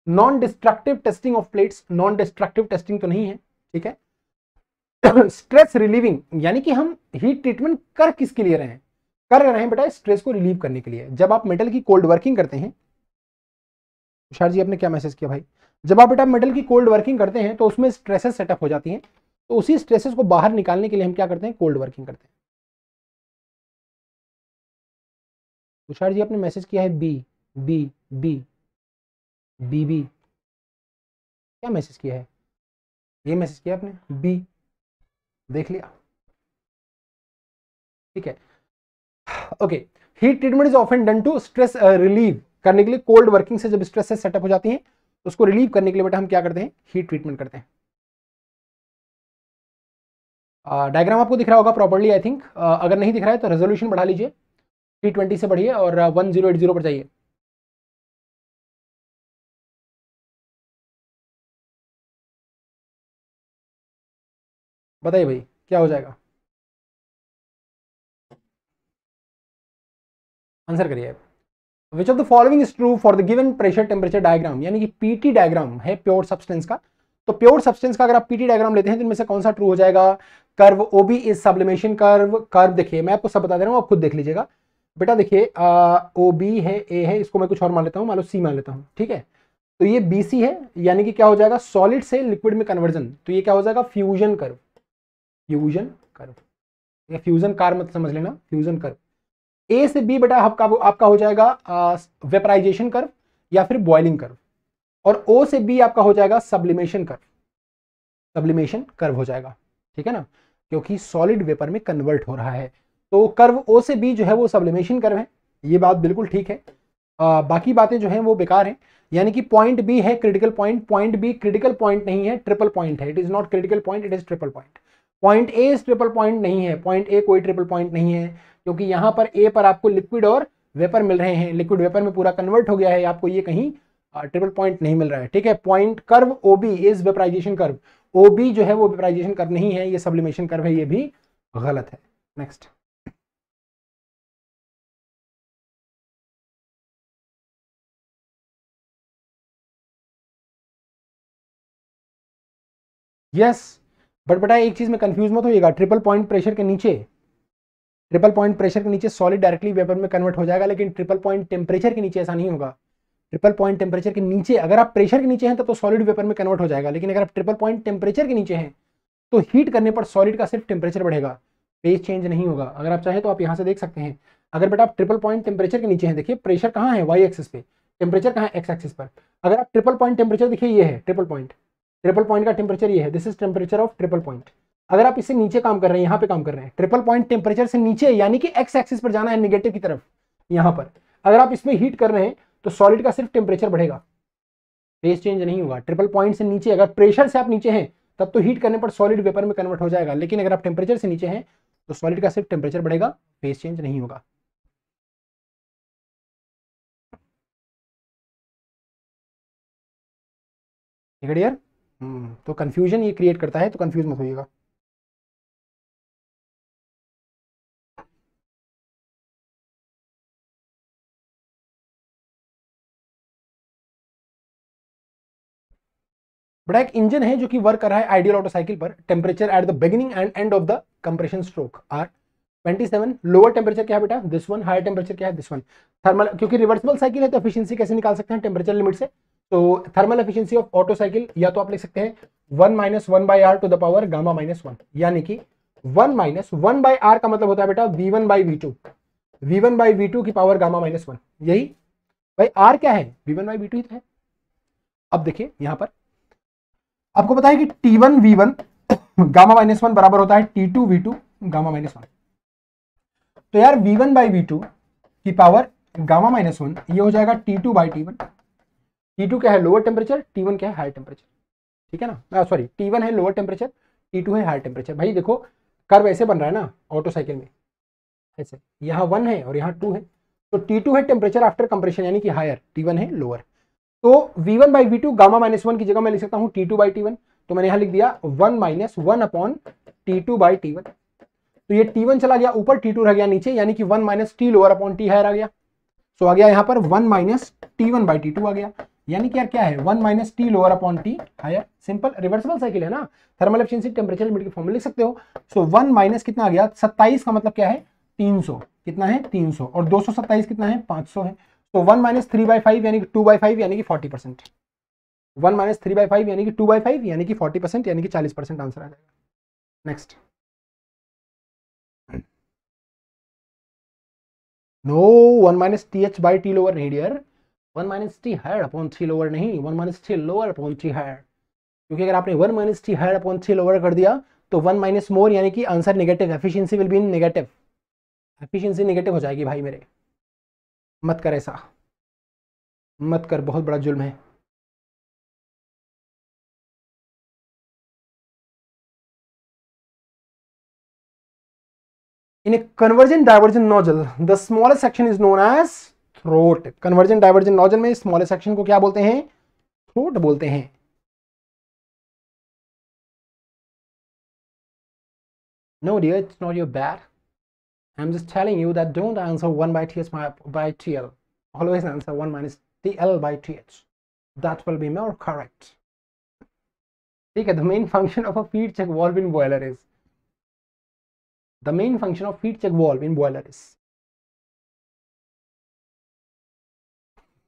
non destructive testing of plates non destructive testing तो नहीं है ठीक है स्ट्रेस रिलीविंग यानी कि हम हीट ट्रीटमेंट कर किसके लिए रहे हैं कर रहे हैं बेटा स्ट्रेस को रिलीव करने के लिए जब आप मेटल की कोल्ड वर्किंग करते हैं तुषार जी आपने क्या मैसेज किया भाई जब आप बेटा मेटल की कोल्ड वर्किंग करते हैं तो उसमें स्ट्रेसेस सेटअप हो जाती हैं तो उसी स्ट्रेसेस को बाहर निकालने के लिए हम क्या करते हैं कोल्ड वर्किंग करते हैं तुषार जी आपने मैसेज किया है B B B B B क्या मैसेज किया है ये मैसेज किया आपने बी देख लिया ठीक है okay heat treatment is often done to stress relieve करने के लिए कोल्ड वर्किंग से जब स्ट्रेस से सेटअप हो जाती है तो उसको रिलीव करने के लिए बेटा हम क्या करते हैं हीट ट्रीटमेंट करते हैं डायग्राम uh, आपको दिख रहा होगा प्रॉपरली आई थिंक अगर नहीं दिख रहा है तो रेजोल्यूशन बढ़ा लीजिए टी ट्वेंटी से बढ़िए और वन जीरो एट जीरो पर जाइए बताइए भाई क्या हो जाएगा आंसर करिए which of the following is true for the given pressure temperature diagram यानी कि पीटी डायग्राम है प्योर सब्सटेंस का तो प्योर सब्सटेंस का अगर आप पीटी डायग्राम लेते हैं तो इनमें से कौन सा ट्रू हो जाएगा curve OB is sublimation curve curve देखिए मैं आपको सब बता दे रहा हूँ आप खुद देख लीजिएगा बेटा देखिए ओ बी है ए है इसको मैं कुछ और मान लेता हूँ मान लो सी मान लेता हूँ ठीक है तो ये बी सी है यानी कि क्या हो जाएगा सॉलिड से लिक्विड में कन्वर्जन तो ये क्या हो जाएगा फ्यूजन कर्व फ्यूजन कर्व या फ्यूजन कार मत समझ लेना फ्यूजन कर्व ए से बी बेटा आपका आपका हो जाएगा वेपराइजेशन कर्व या फिर बॉइलिंग कर्व और ओ से बी आपका हो जाएगा सब्लिमेशन कर्व सब्लिमेशन कर्व हो जाएगा ठीक है ना क्योंकि सॉलिड वेपर में कन्वर्ट हो रहा है तो कर्व ओ से बी जो है वो सब्लिमेशन कर्व है ये बात बिल्कुल ठीक है आ, बाकी बातें जो है वो बेकार हैं यानी कि पॉइंट बी है critical point point B critical point नहीं है ट्रिपल पॉइंट है it is not critical point it is triple point point A is triple point नहीं है पॉइंट ए कोई ट्रिपल पॉइंट नहीं है क्योंकि यहां पर ए पर आपको लिक्विड और वेपर मिल रहे हैं लिक्विड वेपर में पूरा कन्वर्ट हो गया है आपको ये कहीं ट्रिपल पॉइंट नहीं मिल रहा है ठीक है point curve O B is vaporisation curve O B जो है वो वेपराइजेशन कर्व नहीं है ये सब्लिमेशन कर्व है ये भी गलत है नेक्स्ट यस बट बेटा एक चीज में कंफ्यूज मत होइएगा ट्रिपल पॉइंट प्रेशर के नीचे ट्रिपल पॉइंट प्रेशर के नीचे सॉलिड डायरेक्टली वेपर में कन्वर्ट हो जाएगा लेकिन ट्रिपल पॉइंट टेम्परेचर के नीचे ऐसा नहीं होगा ट्रिपल पॉइंट टेम्परेचर के नीचे अगर आप प्रेशर के नीचे हैं तो सॉलिड तो वेपर में कन्वर्ट हो जाएगा लेकिन अगर आप ट्रिपल पॉइंट टेम्परेचर के नीचे हैं तो हीट करने पर सॉलिड का सिर्फ टेम्परेचर बढ़ेगा फेज चेंज नहीं होगा अगर आप चाहें तो आप यहाँ से देख सकते हैं अगर बेटा आप ट्रिपल पॉइंट टेम्परेचर के नीचे हैं देखिए प्रेशर कहाँ है वाई एक्सिस पे टेम्परेचर कहाँ है एक्स एक्सिस पर अगर आप ट्रिपल पॉइंट टेम्परेचर देखिए ये है ट्रिपल पॉइंट ट्रिपल पॉइंट का टेम्परेचर ये है this is temperature of triple point अगर आप इससे नीचे काम कर रहे हैं यहाँ पे काम कर रहे हैं ट्रिपल पॉइंट टेम्परेचर से नीचे यानी कि एक्स एक्सिस पर जाना है निगेटिव की तरफ यहाँ पर अगर आप इसमें हीट कर रहे हैं तो सॉलिड का सिर्फ टेम्परेचर बढ़ेगा फेस चेंज नहीं होगा ट्रिपल पॉइंट से नीचे अगर प्रेशर से आप नीचे हैं तब तो हीट करने पर सॉलिड वेपर में कन्वर्ट हो जाएगा लेकिन अगर आप टेम्परेचर से नीचे हैं तो सॉलिड का सिर्फ टेम्परेचर बढ़ेगा फेस चेंज नहीं होगा क्लियर हम्म, तो कंफ्यूजन ये क्रिएट करता है तो कंफ्यूज मत होइएगा बड़ा एक इंजन है जो कि वर्क कर रहा है आइडियल ऑटो साइकिल पर temperature at the beginning and and of the compression stroke are 27 lower temperature क्या है बेटा दिस वन हायर टेम्परेचर क्या है दिस वन थर्मल क्योंकि रिवर्सिबल साइकिल है तो एफिशिएंसी कैसे निकाल सकते हैं टेम्परेचर लिमिट से तो thermal efficiency of Otto cycle या तो आप लिख सकते हैं one minus one by R to the power gamma minus one यानी कि one minus one by R का मतलब होता है बेटा V one by V two V one by V two की पावर गामा माइनस वन यही भाई आर क्या है V one by V two ही तो है अब देखिए यहां पर आपको पता है कि T one V one gamma minus one बराबर होता है T two V two gamma minus one तो यार V one by V two की पावर गामा माइनस वन ये हो जाएगा T two by T one T क्या है लोअर टेम्परेचर टी क्या है हाई टेम्परेचर ठीक है ना सॉरी टी है लोअर टेम्परेचर टी है हाई टेम्परेचर भाई देखो कर्व ऐसे बन रहा है ना ऑटोसाइकिल में ऐसे यहाँ वन है और यहाँ टू है तो टी है टेम्परेचर आफ्टर कंप्रेशन यानी कि हायर टी है लोअर तो V one by V two gamma minus one की जगह मैं लिख सकता हूँ T two by T one तो मैंने यहाँ लिख दिया one minus one upon T two by T one तो ये टी वन चला गया ऊपर टी टू रह गया नीचे यानी कि one minus T lower upon T higher आ गया सो so, आ गया यहाँ पर one minus T one by T two आ गया यानी कि यार क्या है one minus T lower upon T higher simple reversible cycle है ना थर्मल एफिशिएंसी टेम्परेचर लिमिट के फॉर्म में लिख सकते हो सो वन माइनस कितना आ गया सत्ताईस का मतलब क्या है तीन सौ कितना है तीन सौ और दो सौ सत्ताईस कितना है पांच सौ है तो one minus three by five यानी कि टू बाई फाइव यानी कि forty percent one minus three by five यानी कि टू बाई फाइव यानी कि फोर्टी परसेंट यानी कि चालीस परसेंट आंसर आ जाएगा next no one minus T H by T lower रेडियर one minus T higher upon three lower नहीं one minus three lower upon three higher क्योंकि अगर आपने one minus three higher upon three lower कर दिया तो वन माइनस मोर यानी कि answer negative efficiency will be in negative efficiency negative हो जाएगी भाई मेरे मत कर ऐसा मत कर बहुत बड़ा जुल्म है in a convergent divergent nozzle the smallest section is known as throat convergent divergent nozzle में स्मॉल सेक्शन को क्या बोलते हैं थ्रोट बोलते हैं no dear it's not your बैर I am just telling you that don't answer one by T H by T L always answer one minus T L by T H that will be more correct ठीक है the main function of a feed check valve in boiler is the main function of feed check valve in boiler is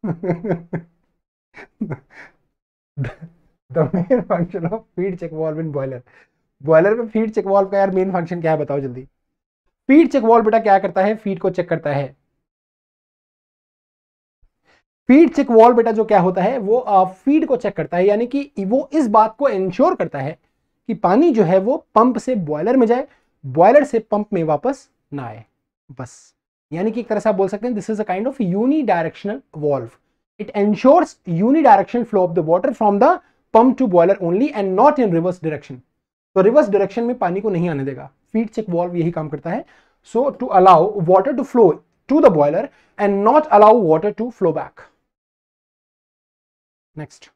the main function of feed check valve in boiler boiler में feed check valve का यार main function क्या है बताओ जल्दी feed check valve बेटा क्या करता है फीड को चेक करता है फीड चेक वॉल बेटा जो क्या होता है वो फीड को चेक करता है यानी कि वो इस बात को इंश्योर करता है कि पानी जो है वो पंप से बॉयलर में जाए बॉयलर से पंप में वापस ना आए बस यानी कि एक तरह से आप बोल सकते हैं this is a kind of unidirectional valve it ensures uni direction flow of the water from the pump to boiler only and not in reverse direction तो रिवर्स डायरेक्शन में पानी को नहीं आने देगा फीड चेक वॉल्व यही काम करता है so to allow water to flow to the boiler and not allow water to flow back next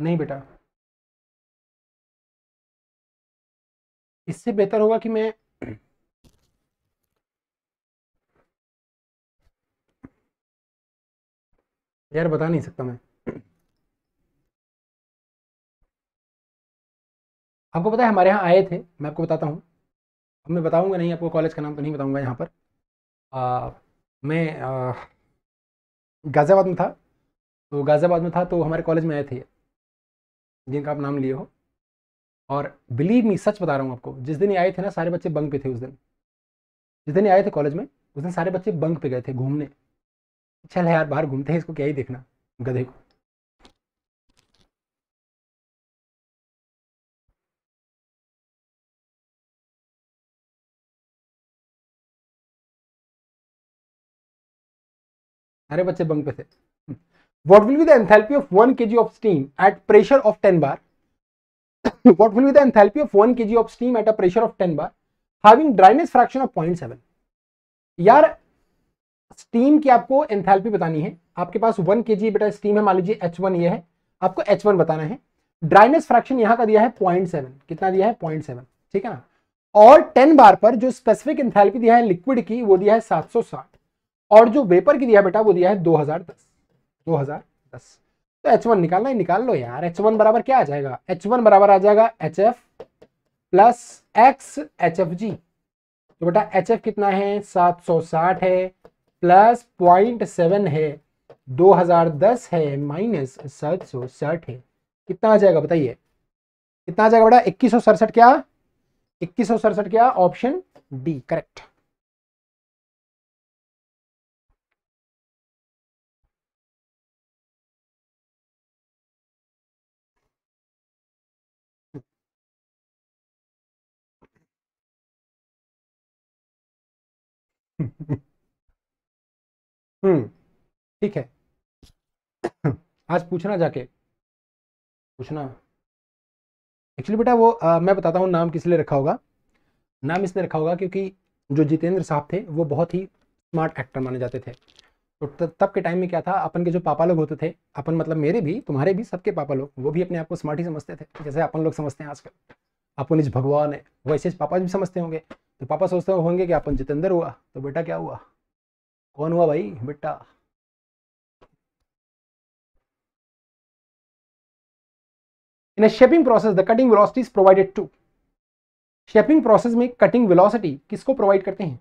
नहीं बेटा इससे बेहतर होगा कि मैं यार बता नहीं सकता मैं आपको पता है हमारे यहाँ आए थे मैं आपको बताता हूँ अब मैं बताऊँगा नहीं आपको कॉलेज का नाम तो नहीं बताऊँगा यहाँ पर आ, मैं गाज़ियाबाद में था तो गाज़ियाबाद में था तो हमारे कॉलेज में आए थे जिनका आप नाम लिए हो और बिलीव मी सच बता रहा हूँ आपको जिस दिन ये आए थे ना सारे बच्चे बंक पे थे उस दिन जिस दिन ये आए थे कॉलेज में उस दिन सारे बच्चे बंक पे गए थे घूमने चल यार बाहर घूमते हैं इसको क्या ही देखना गधे को सारे बच्चे बंक पे थे what will be the enthalpy of 1 kg of steam at pressure of 10 bar what will be the enthalpy of 1 kg of steam at a pressure of 10 bar having dryness fraction of 0.7 यार steam की आपको enthalpy बतानी है आपके पास 1 kg बेटा steam है मान लीजिए H1 ये है आपको H1 बताना है ड्राइनेस फ्रैक्शन यहाँ का दिया है 0.7 कितना दिया है 0.7 ठीक है ना और 10 बार पर जो स्पेसिफिक इंथैल्पी दिया है लिक्विड की वो दिया है 760 और जो वेपर की दिया है बेटा वो दिया है 2010 2010 तो H1 निकालना ही निकाल लो यार H1 बराबर क्या आ जाएगा H1 बराबर आ जाएगा H F plus X H F G तो बेटा एच एफ कितना है 760 है प्लस पॉइंट सेवन है 2010 है माइनस सात सौ साठ है कितना आ जाएगा बताइए कितना आ जाएगा बेटा इक्कीस क्या इक्कीस क्या ऑप्शन डी करेक्ट हम्म ठीक है आज पूछना जाके पूछना एक्चुअली बेटा वो आ, मैं बताता हूँ नाम किस लिए रखा होगा नाम इसलिए रखा होगा क्योंकि जो जितेंद्र साहब थे वो बहुत ही स्मार्ट एक्टर माने जाते थे तो तब के टाइम में क्या था अपन के जो पापा लोग होते थे अपन मतलब मेरे भी तुम्हारे भी सबके पापा लोग वो भी अपने आप को स्मार्ट ही समझते थे जैसे अपन लोग समझते हैं आजकल अपन इस भगवान है वैसे पापा भी समझते होंगे तो पापा सोचते होंगे कि अपन जितेंद्र हुआ तो बेटा क्या हुआ कौन हुआ भाई बेटा in shaping process the cutting velocity provided to shaping process में कटिंग वेलोसिटी किसको प्रोवाइड करते हैं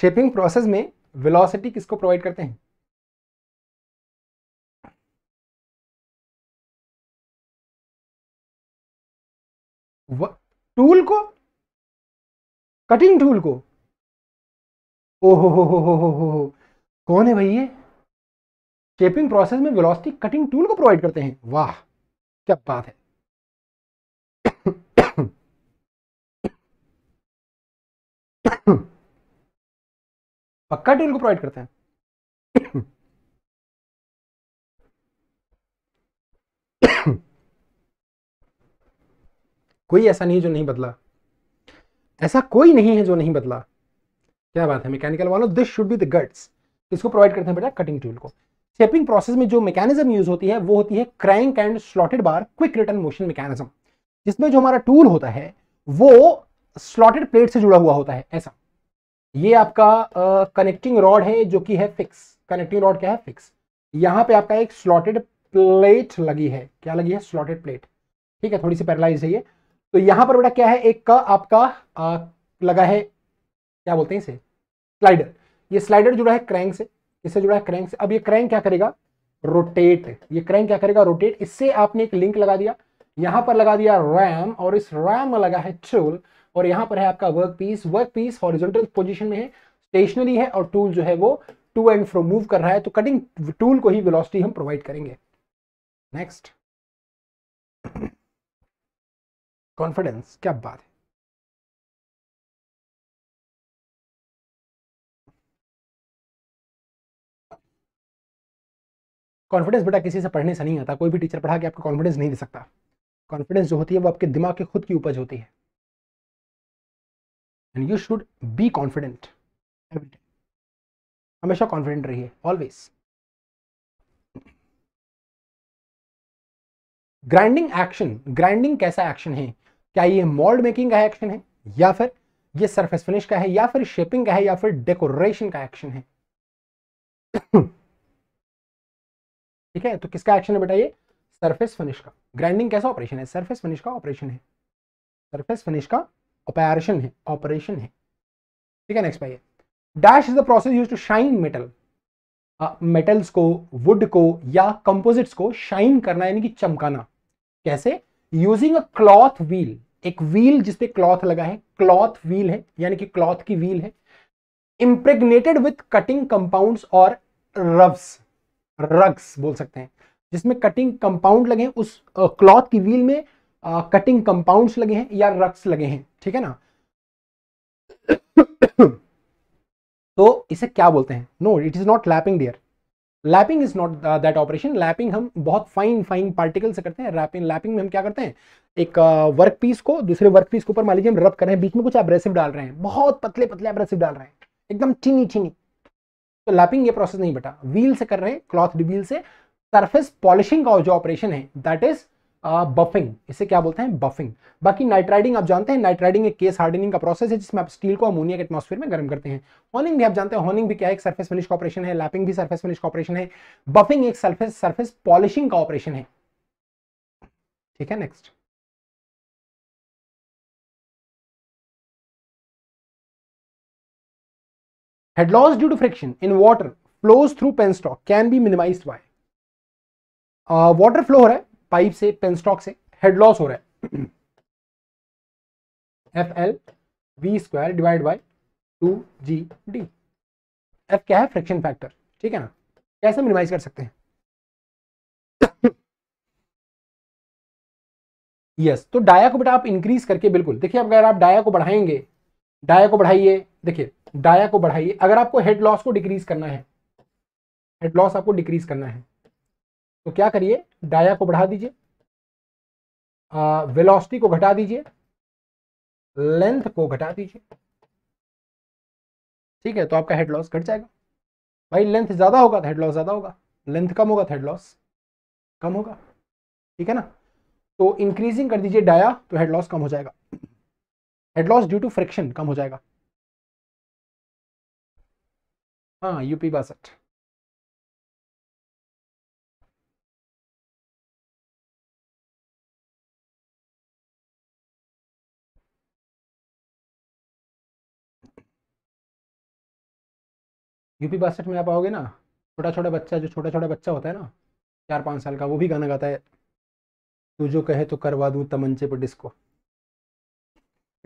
शेपिंग प्रोसेस में वेलोसिटी किसको प्रोवाइड करते हैं टूल को कटिंग टूल को ओहो हो हो हो हो हो हो कौन है भाई ये शेपिंग प्रोसेस में वेलोसिटी कटिंग टूल को प्रोवाइड करते हैं वाह क्या बात है पक्का टूल को प्रोवाइड करते हैं कोई ऐसा नहीं जो नहीं बदला ऐसा कोई नहीं है जो नहीं बदला क्या बात है मैकेनिकल वालों this should be the guts इसको प्रोवाइड करते हैं बेटा कटिंग टूल को शेपिंग प्रोसेस में जो मैकेनिज्म यूज होती है वो होती है crank and slotted bar quick return motion mechanism जिसमें जो हमारा टूल होता है वो स्लॉटेड प्लेट से जुड़ा हुआ होता है ऐसा ये आपका कनेक्टिंग uh, रॉड है जो कि है फिक्स कनेक्टिंग रॉड क्या है फिक्स यहाँ पे आपका एक स्लॉटेड प्लेट लगी है क्या लगी है स्लॉटेड प्लेट ठीक है थोड़ी सी पैरालाइज है ये तो यहां पर बेटा क्या है एक का आपका आ, लगा है क्या बोलते हैं इसे स्लाइडर ये स्लाइडर जुड़ा है क्रैंक से इससे जुड़ा है क्रैंक से अब ये क्रैंक क्या करेगा रोटेट ये क्रैंक क्या करेगा रोटेट इससे आपने एक लिंक लगा दिया यहां पर लगा दिया रैम और इस रैम में लगा है टूल और यहां पर है आपका workpiece workpiece horizontal position में है स्टेशनरी है और टूल जो है वो टू एंड फ्रो मूव कर रहा है तो कटिंग टूल को ही वेलोसिटी हम प्रोवाइड करेंगे नेक्स्ट कॉन्फिडेंस क्या बात है कॉन्फिडेंस बेटा किसी से पढ़ने से नहीं आता कोई भी टीचर पढ़ा के आपको कॉन्फिडेंस नहीं दे सकता कॉन्फिडेंस जो होती है वो आपके दिमाग के खुद की उपज होती है and you should be confident every हमेशा कॉन्फिडेंट रहिए ऑलवेज ग्राइंडिंग एक्शन ग्राइंडिंग कैसा एक्शन है क्या ये मोल्ड मेकिंग का एक्शन है या फिर ये सरफेस फिनिश का है या फिर शेपिंग का है या फिर डेकोरेशन का एक्शन है ठीक है तो किसका एक्शन है बेटा ये सरफेस फिनिश का ग्राइंडिंग कैसा ऑपरेशन है सरफेस फिनिश का ऑपरेशन है सरफेस फिनिश का ऑपरेशन है ऑपरेशन है ठीक है नेक्स्ट भाई dash is the process use to shine metal metals को वुड को या कंपोजिट्स को शाइन करना यानी कि चमकाना कैसे यूजिंग अ क्लॉथ व्हील एक व्हील जिसपे क्लॉथ लगा है क्लॉथ व्हील है यानी कि क्लॉथ की व्हील है इम्प्रेग्नेटेड विथ कटिंग कंपाउंड और रब्स रग्स बोल सकते हैं जिसमें कटिंग कंपाउंड लगे हैं उस क्लॉथ की व्हील में कटिंग कंपाउंड्स लगे हैं या रक्स लगे हैं ठीक है ना तो इसे क्या बोलते हैं no it is not lapping dear lapping is not that operation lapping हम बहुत फाइन फाइन पार्टिकल से करते हैं रैपिंग लैपिंग में हम क्या करते हैं एक वर्क uh, पीस को दूसरे वर्क पीस के ऊपर मान लीजिए हम रब कर रहे हैं बीच में कुछ एब्रेसिव डाल रहे हैं बहुत पतले पतले एब्रेसिव डाल रहे हैं एकदम चीनी चीनी तो लैपिंग ये प्रोसेस नहीं बेटा व्हील से कर रहे हैं क्लॉथ व्हील से सरफेस पॉलिशिंग का जो ऑपरेशन है दैट इज बफिंग इसे क्या बोलते हैं बफिंग बाकी नाइट्राइडिंग आप जानते हैं नाइट्राइडिंग एक केस हार्डनिंग का प्रोसेस है जिसमें आप स्टील को अमोनिया के एटमॉस्फेयर में गर्म करते हैं हॉनिंग भी आप जानते हैं हॉनिंग भी क्या एक सर्फेस फिनिश का ऑपरेशन है लैपिंग भी सर्फेस फिनिश का ऑपरेशन है बफिंग एक सर्फेस सर्फेस पॉलिशिंग का ऑपरेशन है ठीक है next head loss due to friction in water flows through penstock can be minimized by uh, water flow हो रहा है पाइप से पेनस्टॉक से हेड लॉस हो रहा है F L V square divide by two G D F क्या है फ्रिक्शन फैक्टर ठीक है ना कैसे मिनिमाइज कर सकते हैं यस yes, तो डाया को बेटा आप इंक्रीज करके बिल्कुल देखिए अगर आप डाया को बढ़ाएंगे डाया को बढ़ाइए देखिए डाया को बढ़ाइए अगर आपको हेड लॉस को डिक्रीज करना है हेड लॉस आपको डिक्रीज करना है तो क्या करिए डाया को बढ़ा दीजिए वेलोसिटी को घटा दीजिए लेंथ को घटा दीजिए ठीक है तो आपका हेड लॉस घट जाएगा भाई लेंथ ज़्यादा होगा तो हेड लॉस ज़्यादा होगा लेंथ कम होगा तो हेड लॉस कम होगा ठीक है ना तो इंक्रीजिंग कर दीजिए डाया तो हेड लॉस कम हो जाएगा head loss due to friction कम हो जाएगा हाँ यूपी बासठ यूपी बासठ में आप आओगे ना छोटा छोटा बच्चा जो छोटा छोटा बच्चा होता है ना चार पाँच साल का वो भी गाना गाता है तू जो कहे तो करवा दूँ तमंचे पर डिस्को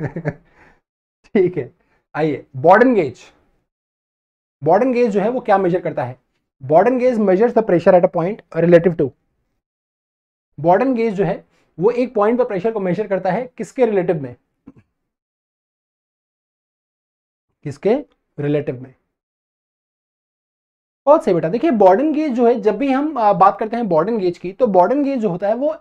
ठीक है आइए बॉर्डन गेज बॉर्डन गेज जो है वो क्या मेजर करता है Bourdon gauge measures the pressure at a point relative to Bourdon gauge जो है वो एक पॉइंट पर प्रेशर को मेजर करता है किसके रिलेटिव में किसके रिलेटिव में बहुत सही बेटा देखिए बॉर्डन गेज जो है जब भी हम बात करते हैं बॉर्डन गेज की तो बॉर्डन गेज जो होता है वो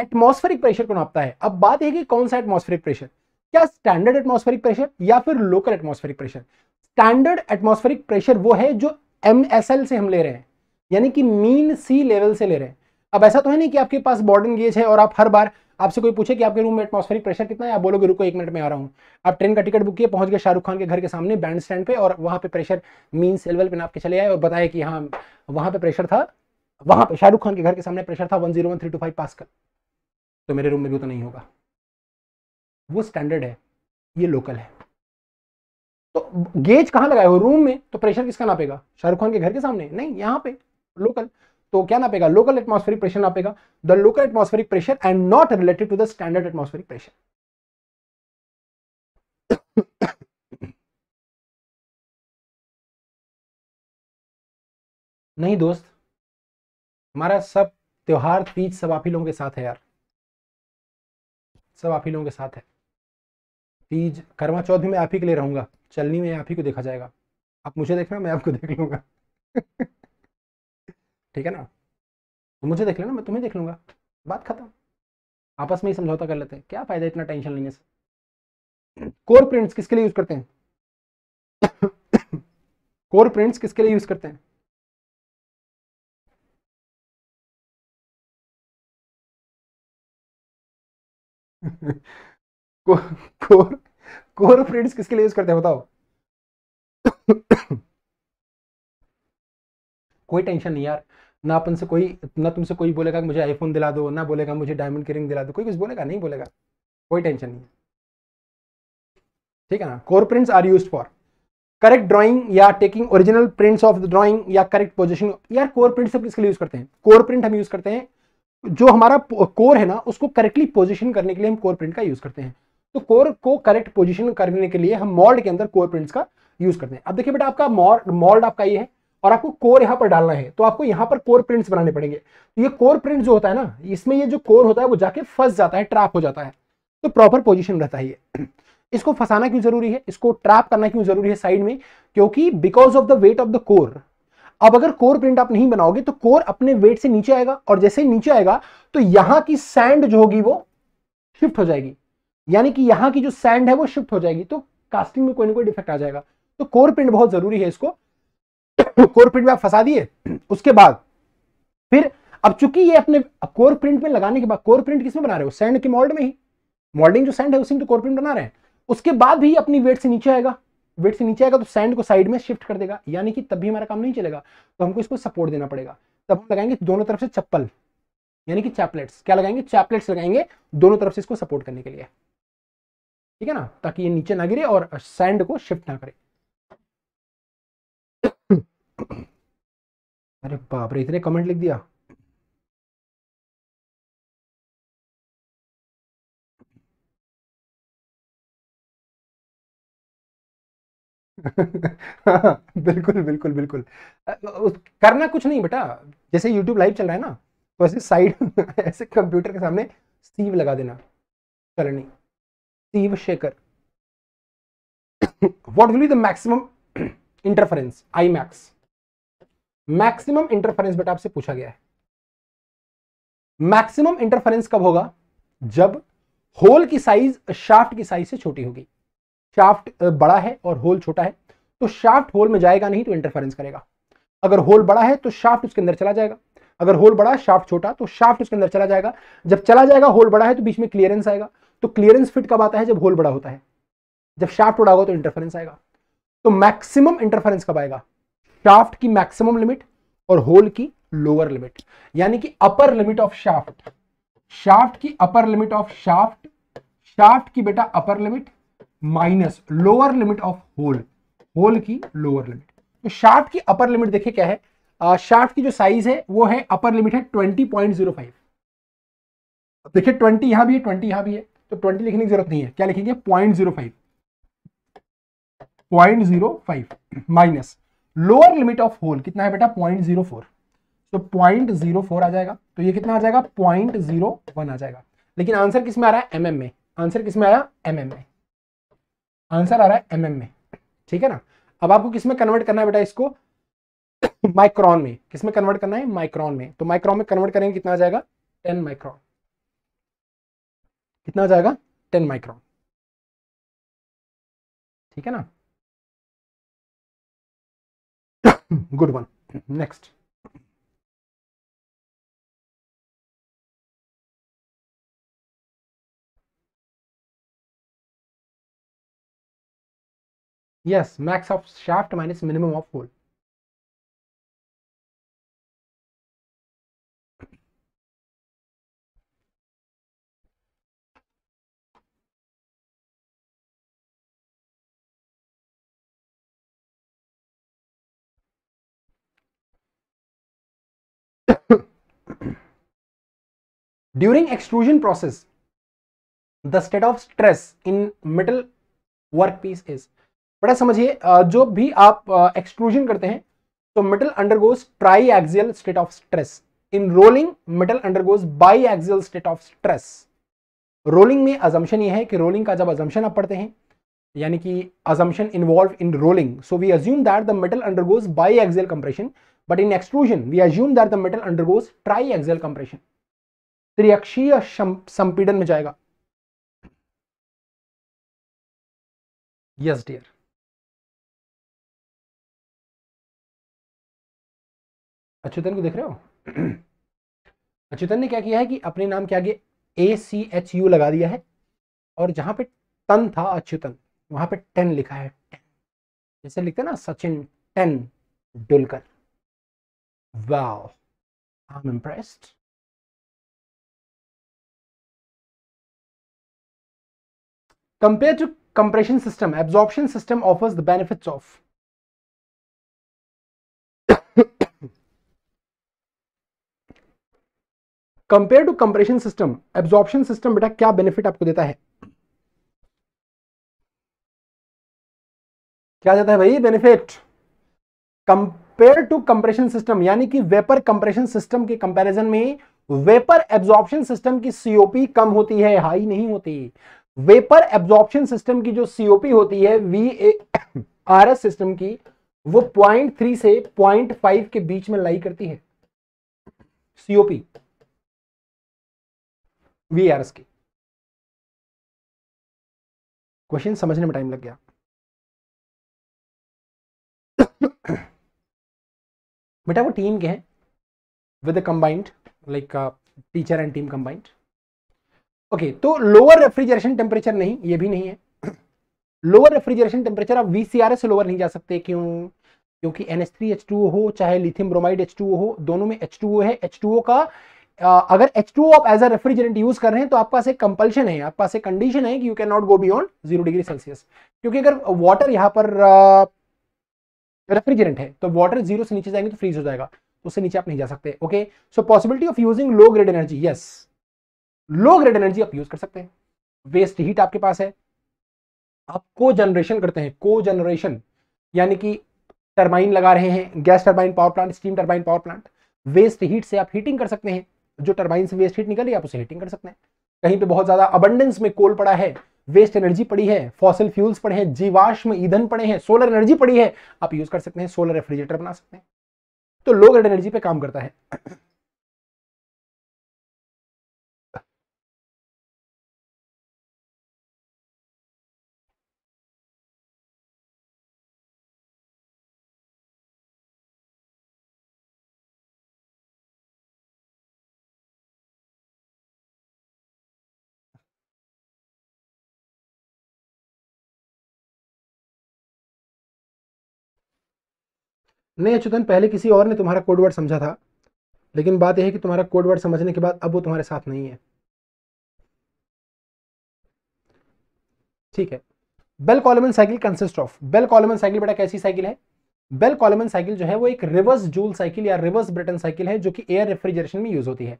एटमॉस्फेरिक प्रेशर को नापता है अब बात है कि कौन सा एटमॉस्फेरिक प्रेशर क्या स्टैंडर्ड एटमॉस्फेरिक प्रेशर या फिर local atmospheric pressure standard atmospheric pressure वो है जो एम से हम ले रहे हैं यानी कि मीन सी लेवल से ले रहे हैं अब ऐसा तो है नहीं कि आपके पास बॉर्डन गेज है और आप हर बार आपसे कोई पूछे कि आपके रूम में एटमॉस्फेरिक प्रेशर कितना है आप बोलोगे रुको एक मिनट में आ रहा हूँ आप ट्रेन का टिकट बुक किए पहुंच गए शाहरुख खान के घर के सामने बैंड स्टैंड पे और वहाँ पे प्रेशर मीन सेलवल पे नाप के चले आए और बताया कि हाँ वहाँ पे प्रेशर था वहाँ पे शाहरुख खान के घर के सामने प्रेशर था one zero one three two five pass कर तो मेरे रूम में भी तो नहीं होगा वो स्टैंडर्ड है ये लोकल है तो गेज कहाँ लगाए हो रूम में तो प्रेशर किसका नापेगा शाहरुख खान के घर के सामने नहीं यहाँ पे लोकल तो क्या नापेगा लोकल एटमोस्फेरिक प्रेशर नापेगा the local atmospheric pressure and not related to the standard atmospheric pressure नहीं दोस्त हमारा सब त्योहार तीज सब आप ही लोगों के साथ है यार सब आप ही लोगों के साथ है तीज करवा चौथ भी मैं आप ही के लिए रहूंगा चलनी में आप ही को देखा जाएगा आप मुझे देखना मैं आपको देख लूंगा ठीक है ना तो मुझे देख लेना मैं तुम्हें देख लूँगा बात खत्म आपस में ही समझौता कर लेते हैं क्या फ़ायदा इतना टेंशन लेने से कोर प्रिंट्स किसके लिए यूज़ करते हैं कोर प्रिंट्स किसके लिए यूज़ करते हैं कोर कोर कोर प्रिंट्स किसके लिए यूज़ करते हैं बताओ कोई टेंशन नहीं यार ना अपन से कोई ना तुमसे कोई बोलेगा कि मुझे आईफोन दिला दो ना बोलेगा मुझे डायमंड की रिंग दिला दो कोई कुछ बोलेगा नहीं बोलेगा कोई टेंशन नहीं ठीक है ना core prints are use for correct drawing या taking original prints of the drawing या करेक्ट पोजिशन यार कोर प्रिंट सब किसके लिए यूज करते हैं कोर प्रिंट हम यूज करते हैं जो हमारा कोर है ना उसको करेक्टली पोजिशन करने के लिए हम कोर प्रिंट का यूज करते हैं तो कोर को करेक्ट पोजिशन करने के लिए हम मॉल्ड के अंदर कोर प्रिंट्स का यूज करते हैं अब देखिए बेटा आपका मॉल्ड आपका ये है और आपको कोर यहाँ पर डालना है तो आपको यहाँ पर कोर प्रिंट्स बनाने पड़ेंगे तो ये कोर प्रिंट जो होता है ना इसमें ये जो कोर होता है वो जाके फंस जाता है ट्रैप हो जाता है तो प्रॉपर पोजिशन रहता है ये इसको फंसाना क्यों जरूरी है इसको ट्रैप करना क्यों जरूरी है साइड में क्योंकि because of the weight of the core अब अगर कोर प्रिंट आप नहीं बनाओगे तो कोर अपने वेट से नीचे आएगा और जैसे ही नीचे आएगा तो यहां की सैंड जो होगी वो शिफ्ट हो जाएगी यानी कि यहां की जो सैंड है वो शिफ्ट हो जाएगी तो कास्टिंग में कोई ना कोई डिफेक्ट आ जाएगा तो कोर प्रिंट बहुत जरूरी है इसको कोर प्रिंट में आप फंसा दिए उसके बाद फिर अब चूंकि ये अपने कोर प्रिंट में लगाने के बाद कोर प्रिंट किसमें बना रहे हो सैंड के मोल्ड में ही मोल्डिंग जो सैंड है उसी में तो कोर प्रिंट बना रहे हैं उसके बाद भी अपनी वेट से नीचे आएगा वेट से नीचे आएगा तो सैंड को साइड में शिफ्ट कर देगा यानी कि तब भी हमारा काम नहीं चलेगा तो हमको इसको सपोर्ट देना पड़ेगा तब हम लगाएंगे दोनों तरफ से चप्पल यानी कि चैपलेट्स क्या लगाएंगे चैपलेट्स लगाएंगे दोनों तरफ से इसको सपोर्ट करने के लिए ठीक है ना ताकि ये नीचे ना गिरे और सैंड को शिफ्ट ना करे अरे बाप रे इतने कमेंट लिख दिया बिल्कुल बिल्कुल बिल्कुल करना कुछ नहीं बेटा जैसे YouTube लाइव चल रहा है ना तो ऐसे साइड ऐसे कंप्यूटर के सामने सीव लगा देना नहीं sieve shaker what will be the maximum interference I max maximum interference बेटा आपसे पूछा गया है मैक्सिमम इंटरफेरेंस कब होगा जब होल की साइज शाफ्ट की साइज से छोटी होगी शाफ्ट बड़ा है और होल छोटा है तो शाफ्ट होल में जाएगा नहीं तो इंटरफेरेंस करेगा अगर होल बड़ा है तो शाफ्ट उसके अंदर चला जाएगा अगर होल बड़ा शाफ्ट छोटा तो शाफ्ट उसके अंदर चला जाएगा जब चला जाएगा होल बड़ा है तो बीच में क्लियरेंस आएगा तो क्लियरेंस फिट कब आता है जब होल बड़ा होता है जब शाफ्ट उड़ा होगा तो इंटरफेरेंस आएगा तो मैक्सिमम इंटरफेरेंस कब आएगा शाफ्ट की मैक्सिमम लिमिट और होल की लोअर लिमिट यानी कि upper limit of shaft shaft की upper limit of shaft shaft की बेटा upper limit minus lower limit of hole hole की लोअर लिमिट तो शाफ्ट की अपर लिमिट देखिए क्या है शाफ्ट uh, की जो साइज है वो है अपर लिमिट है ट्वेंटी पॉइंट जीरो फाइव देखिए ट्वेंटी यहां भी है ट्वेंटी यहां भी है तो ट्वेंटी लिखने की जरूरत नहीं है क्या लिखेंगे point zero five point zero five minus lower limit of hole कितना है बेटा पॉइंट जीरो फोर तो पॉइंट जीरो फोर आ जाएगा तो ये कितना आ जाएगा पॉइंट जीरो वन आ जाएगा लेकिन आंसर किसमें आ रहा है एमएम में आंसर किसमें आया एमएम में आंसर आ रहा है एमएम में ठीक है ना अब आपको किसमें कन्वर्ट करना है बेटा इसको माइक्रॉन में किसमें कन्वर्ट करना है माइक्रॉन में तो माइक्रॉन में कन्वर्ट करेंगे कितना आ जाएगा टेन माइक्रॉन कितना आ जाएगा टेन माइक्रॉन ठीक है ना Hmm, good one next yes max of shaft minus minimum of hole during extrusion process the state of stress in metal work piece is बड़ा समझिए जो भी आप एक्सक्लूजन करते हैं तो metal undergoes triaxial state of stress in rolling metal undergoes biaxial state of stress rolling में assumption ये है कि रोलिंग का जब अजम्पन आप पढ़ते हैं यानी कि assumption involve in rolling so we assume that the metal undergoes biaxial compression but in extrusion we assume that the metal undergoes triaxial compression त्रियक्षीय संपीडन में जाएगा यस डियर अच्युतन को देख रहे हो अच्युतन ने क्या किया है कि अपने नाम के आगे ए सी एच यू लगा दिया है और जहां पे तन था अच्युतन वहां पे टेन लिखा है टेन जैसे लिखते ना Sachin Tendulkar wow I am impressed Compared to compression system, absorption system offers the benefits of compare to compression system absorption system बेटा क्या बेनिफिट आपको देता है क्या देता है भाई benefit compare to compression system यानी कि वेपर कंप्रेशन सिस्टम के कंपैरिजन में वेपर एब्जॉर्प्शन सिस्टम की सीओपी कम होती है हाई नहीं होती वेपर एब्जॉर्प्शन सिस्टम की जो सीओपी होती है वी आर एस सिस्टम की वो पॉइंट थ्री से पॉइंट फाइव के बीच में लाई करती है सीओपी वी आर एस की क्वेश्चन समझने में टाइम लग गया बेटा वो टीम के हैं with combined like teacher and team combined okay okay, तो लोअर रेफ्रिजरेशन टेम्परेचर नहीं ये भी नहीं है लोअर रेफ्रिजरेशन टेम्परेचर आप वी से लोअर नहीं जा सकते क्यों क्योंकि एन हो चाहे लिथियम ब्रोमाइड एच हो दोनों में एच है एच का आ, अगर एच आप एज अ रेफ्रिजरेंट यूज कर रहे हैं तो आपके पास एक कंपल्शन है आपके पास एक कंडीशन है कि you can not go beyond zero degree Celsius क्योंकि अगर वाटर यहाँ पर रेफ्रिजरेंट है तो वाटर जीरो से नीचे जाएंगे तो फ्रीज हो जाएगा उससे नीचे आप नहीं जा सकते okay so possibility of using low grade energy yes low grade energy आप यूज कर सकते हैं वेस्ट हीट आपके पास है आप को जनरेशन करते हैं को जनरेशन यानी कि टर्बाइन लगा रहे हैं gas turbine power plant steam turbine power plant waste heat से आप हीटिंग कर सकते हैं जो टर्बाइन से वेस्ट हीट निकल निकली आप उसे हीटिंग कर सकते हैं कहीं पे बहुत ज्यादा अबंडेंस में कोल पड़ा है वेस्ट एनर्जी पड़ी है फॉसिल फ्यूल्स पड़े हैं जीवाश्म ईंधन पड़े हैं सोलर एनर्जी पड़ी है आप यूज कर सकते हैं सोलर रेफ्रिजरेटर बना सकते हैं तो लो ग्रेड एनर्जी पे काम करता है नहीं अच्युतन पहले किसी और ने तुम्हारा कोडवर्ड समझा था लेकिन बात यह है कि तुम्हारा कोडवर्ड समझने के बाद अब वो तुम्हारे साथ नहीं है ठीक है Bell Coleman cycle consist of Bell Coleman cycle बेटा कैसी साइकिल है बेल कॉलमन साइकिल जो है वो एक रिवर्स जूल साइकिल या रिवर्स ब्रिटन साइकिल है जो कि एयर रेफ्रिजरेशन में यूज होती है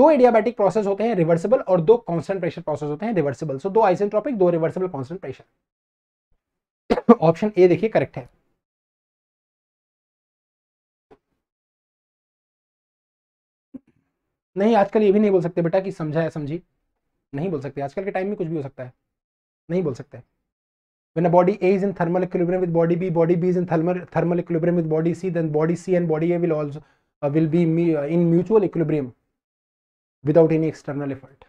दो एडियाबैटिक प्रोसेस होते हैं रिवर्सिबल और दो कांस्टेंट प्रेशर प्रोसेस होते हैं रिवर्सिबल सो so, दो आइसेंट्रॉपिक दो reversible constant pressure option A देखिए करेक्ट है नहीं आजकल ये भी नहीं बोल सकते बेटा कि समझा या समझी नहीं बोल सकते आजकल के टाइम में कुछ भी हो सकता है नहीं बोल सकते when a body a is in thermal equilibrium with body b body b is in thermal thermal equilibrium with body c then body c and body a will also uh, will be in mutual equilibrium without any external effort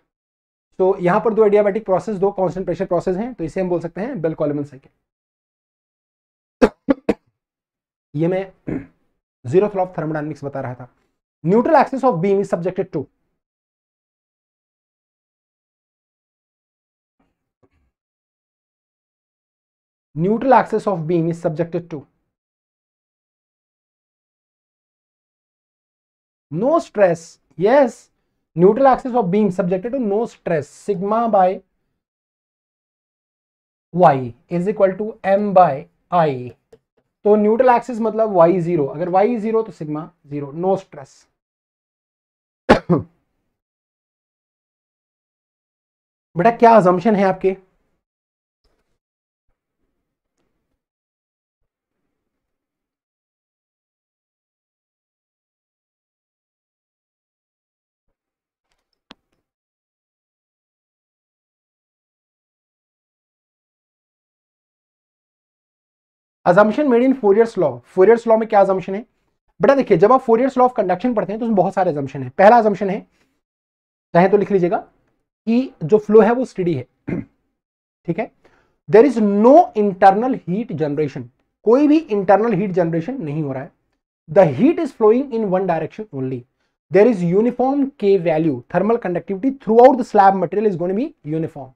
so यहाँ पर दो adiabatic process दो constant pressure process हैं तो इसे हम बोल सकते हैं बेल कॉलमन साइकिल ये मैं जीरो थ्रॉफ थर्मोडाइनमिक्स बता रहा था neutral axis of beam is subjected to neutral axis of beam is subjected to no stress yes neutral axis of beam subjected to no stress sigma by y is equal to m by i So neutral axis मतलब y zero. अगर y zero, to sigma zero. No stress. बेटा क्या assumption है आपके assumption made in Fourier's law Fourier's law में क्या assumption है बेटा देखिए जब आप फोरियर्स लॉ ऑफ कंडक्शन पढ़ते हैं तो उसमें बहुत सारे अजम्पन है पहला अजम्पन है चाहे तो लिख लीजिएगा की जो फ्लो है वो स्टडी है ठीक है there is no internal heat generation कोई भी इंटरनल हीट जनरेशन नहीं हो रहा है the heat is flowing in one direction only there is uniform K value thermal conductivity throughout the slab material is gonna be uniform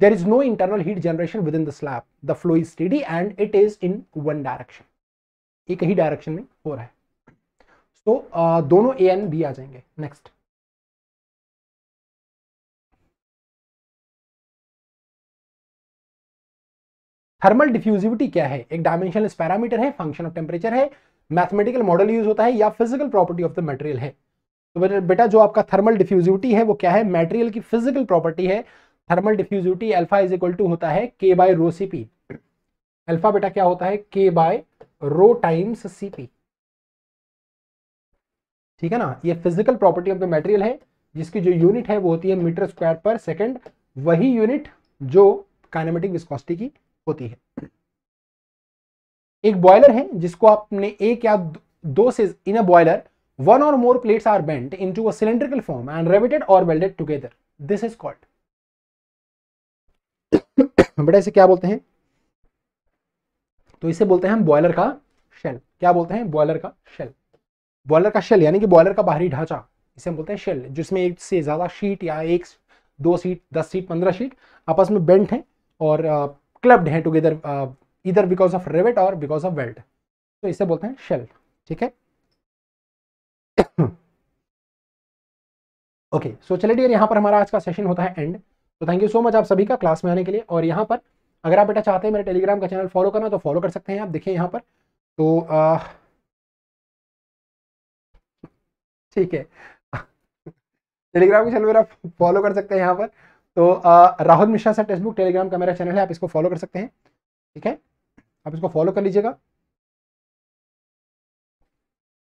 there is no internal heat generation within the slab the flow is steady and it is in one direction एक ही direction में हो रहा है तो so, uh, दोनों A N B आ जाएंगे next thermal diffusivity क्या है एक डायमेंशनलेस पैरामीटर है फंक्शन ऑफ टेम्परेचर है मैथमेटिकल मॉडल यूज होता है या physical property of the material है तो बेटा जो आपका थर्मल डिफ्यूजिविटी है वो क्या है मटेरियल की फिजिकल प्रॉपर्टी है thermal diffusivity alpha is equal to होता है K by rho CP P alpha बेटा क्या होता है K by row times CP ठीक है ना ये physical property of the material है जिसकी जो यूनिट है वो होती है मीटर स्क्वायर पर सेकंड वही यूनिट जो काइनेमेटिक विस्कोसिटी की होती है एक बॉयलर है जिसको आपने एक या दो से इन अ boiler one or more plates are bent into a cylindrical form and riveted or welded together this is called बेटा इसे क्या बोलते हैं तो इसे बोलते हैं हम बॉयलर का शेल क्या बोलते हैं बॉयलर का शेल बॉयलर का शेल यानी कि बॉयलर का बाहरी ढांचा इसे हम बोलते हैं शेल जिसमें एक से ज़्यादा शीट या एक दो सीट दस सीट पंद्रह सीट आपस में बेंट है और क्लब्ड हैं टुगेदर इधर बिकॉज ऑफ रेवेट और बिकॉज ऑफ वेल्ट तो इसे बोलते हैं शेल ठीक है ओके सो चले डियर यहाँ पर हमारा आज का सेशन होता है एंड तो थैंक यू सो मच आप सभी का क्लास में आने के लिए और यहाँ पर अगर आप बेटा चाहते हैं मेरे टेलीग्राम का चैनल फॉलो करना तो फॉलो कर सकते हैं आप देखिए यहाँ पर तो uh, ठीक है टेलीग्राम के चैनल मेरा फॉलो कर सकते हैं यहाँ पर तो Rahul Mishra sir textbook Telegram का मेरा चैनल है आप इसको फॉलो कर सकते हैं ठीक है आप इसको फॉलो कर लीजिएगा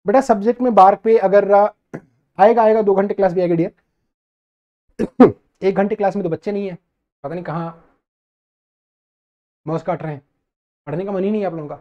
बेटा सब्जेक्ट में बार पे अगर आएगा आएगा दो घंटे क्लास भी आएगी डियर एक घंटे क्लास में तो बच्चे नहीं है पता नहीं कहाँ मौस काट रहे हैं पढ़ने का मन ही नहीं है आप लोगों का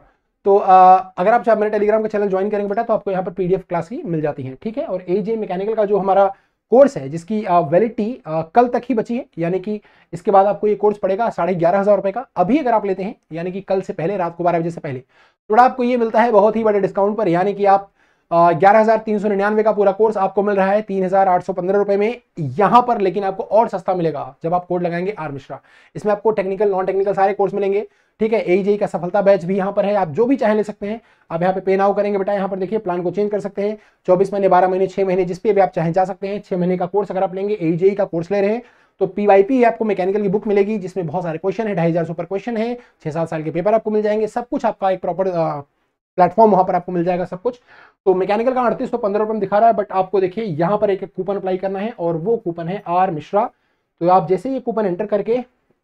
तो आ, अगर आप मेरे टेलीग्राम का चैनल ज्वाइन करेंगे बेटा तो आपको यहाँ पर पीडीएफ क्लास की मिल जाती है ठीक है और ए मैकेनिकल का जो हमारा कोर्स है जिसकी वैलिडिटी कल तक ही बची है यानी कि इसके बाद आपको ये कोर्स पड़ेगा साढ़े ग्यारह हज़ार रुपये का अभी अगर आप लेते हैं यानी कि कल से पहले रात को बारह बजे से पहले तो थोड़ा आपको ये मिलता है बहुत ही बड़े डिस्काउंट पर यानी कि आप ग्यारह हज़ार तीन सौ निन्यानवे का पूरा कोर्स आपको मिल रहा है तीन हज़ार आठ सौ पंद्रह में यहाँ पर लेकिन आपको और सस्ता मिलेगा जब आप कोड लगाएंगे आर मिश्रा इसमें आपको टेक्निकल नॉन टेक्निकल सारे कोर्स मिलेंगे ठीक है एईजेई का सफलता बैच भी यहाँ पर है आप जो भी चाहे ले सकते हैं आप यहाँ पे पे नाउ करेंगे बेटा यहाँ पर देखिए प्लान को चेंज कर सकते हैं चौबीस महीने बारह महीने छह महीने जिस पे भी आप चाहे जा सकते हैं छह महीने का कोर्स अगर आप लेंगे एईजेई का कोर्स ले रहे हैं तो पीवाईपी आपको मैकेनिकल की बुक मिलेगी जिसमें बहुत सारे क्वेश्चन है ढाई हजार सुपर क्वेश्चन है छह सात साल के पेपर आपको मिल जाएंगे सब कुछ आपका एक प्रॉपर प्लेटफॉर्म वहां पर आपको मिल जाएगा सब कुछ तो मैकेनिकल का अड़तीस सौ पंद्रह रुपये दिखा रहा है बट आपको देखिए यहाँ पर एक कूपन अप्लाई करना है और वो कूपन है आर मिश्रा तो आप जैसे ही कूपन एंटर करके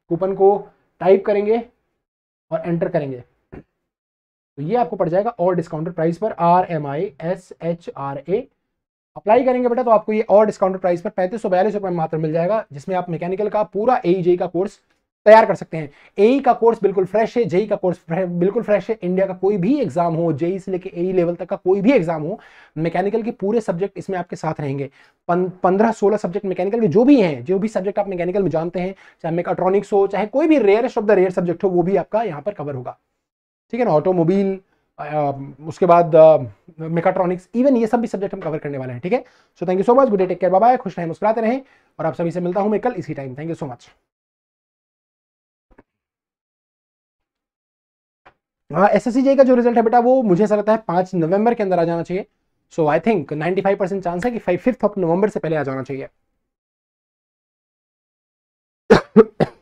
कूपन को टाइप करेंगे और एंटर करेंगे तो ये आपको पड़ जाएगा और डिस्काउंटेड प्राइस पर R M I S H R A apply करेंगे बेटा तो आपको ये और डिस्काउंटेड प्राइस पर पैंतीस सौ बयालीस रुपये मात्र मिल जाएगा जिसमें आप मैकेनिकल का पूरा ए e का कोर्स तैयार कर सकते हैं ए e का कोर्स बिल्कुल फ्रेश है जेई e का कोर्स बिल्कुल फ्रेश है इंडिया का कोई भी एग्जाम हो जेई e से लेके ए लेवल तक का कोई भी एग्जाम हो मैकेनिकल के पूरे सब्जेक्ट इसमें आपके साथ रहेंगे पंद्रह सोलह सब्जेक्ट मैकेनिकल के जो भी हैं जो भी सब्जेक्ट आप मैकेनिकल में जानते हैं चाहे मेकाट्रॉनिक्स हो चाहे कोई भी rare of the rare subject हो वो भी आपका यहाँ पर कवर होगा ठीक है ना ऑटोमोबाइल उसके बाद मेकाट्रॉनिक्स इवन ये सब भी सब्जेक्ट हम कवर करने वाले हैं ठीक है so thank you so much good day take care bye खुश रहें मुस्कुराते रहें और आप सभी से मिलता हूँ मैं कल इसी time thank you so much S हाँ, एस का जो रिजल्ट है बेटा वो मुझे ऐसा लगता है पांच नवंबर के अंदर आ जाना चाहिए so I think five percent chance है कि फाइव फिफ्थ ऑफ नवंबर से पहले आ जाना चाहिए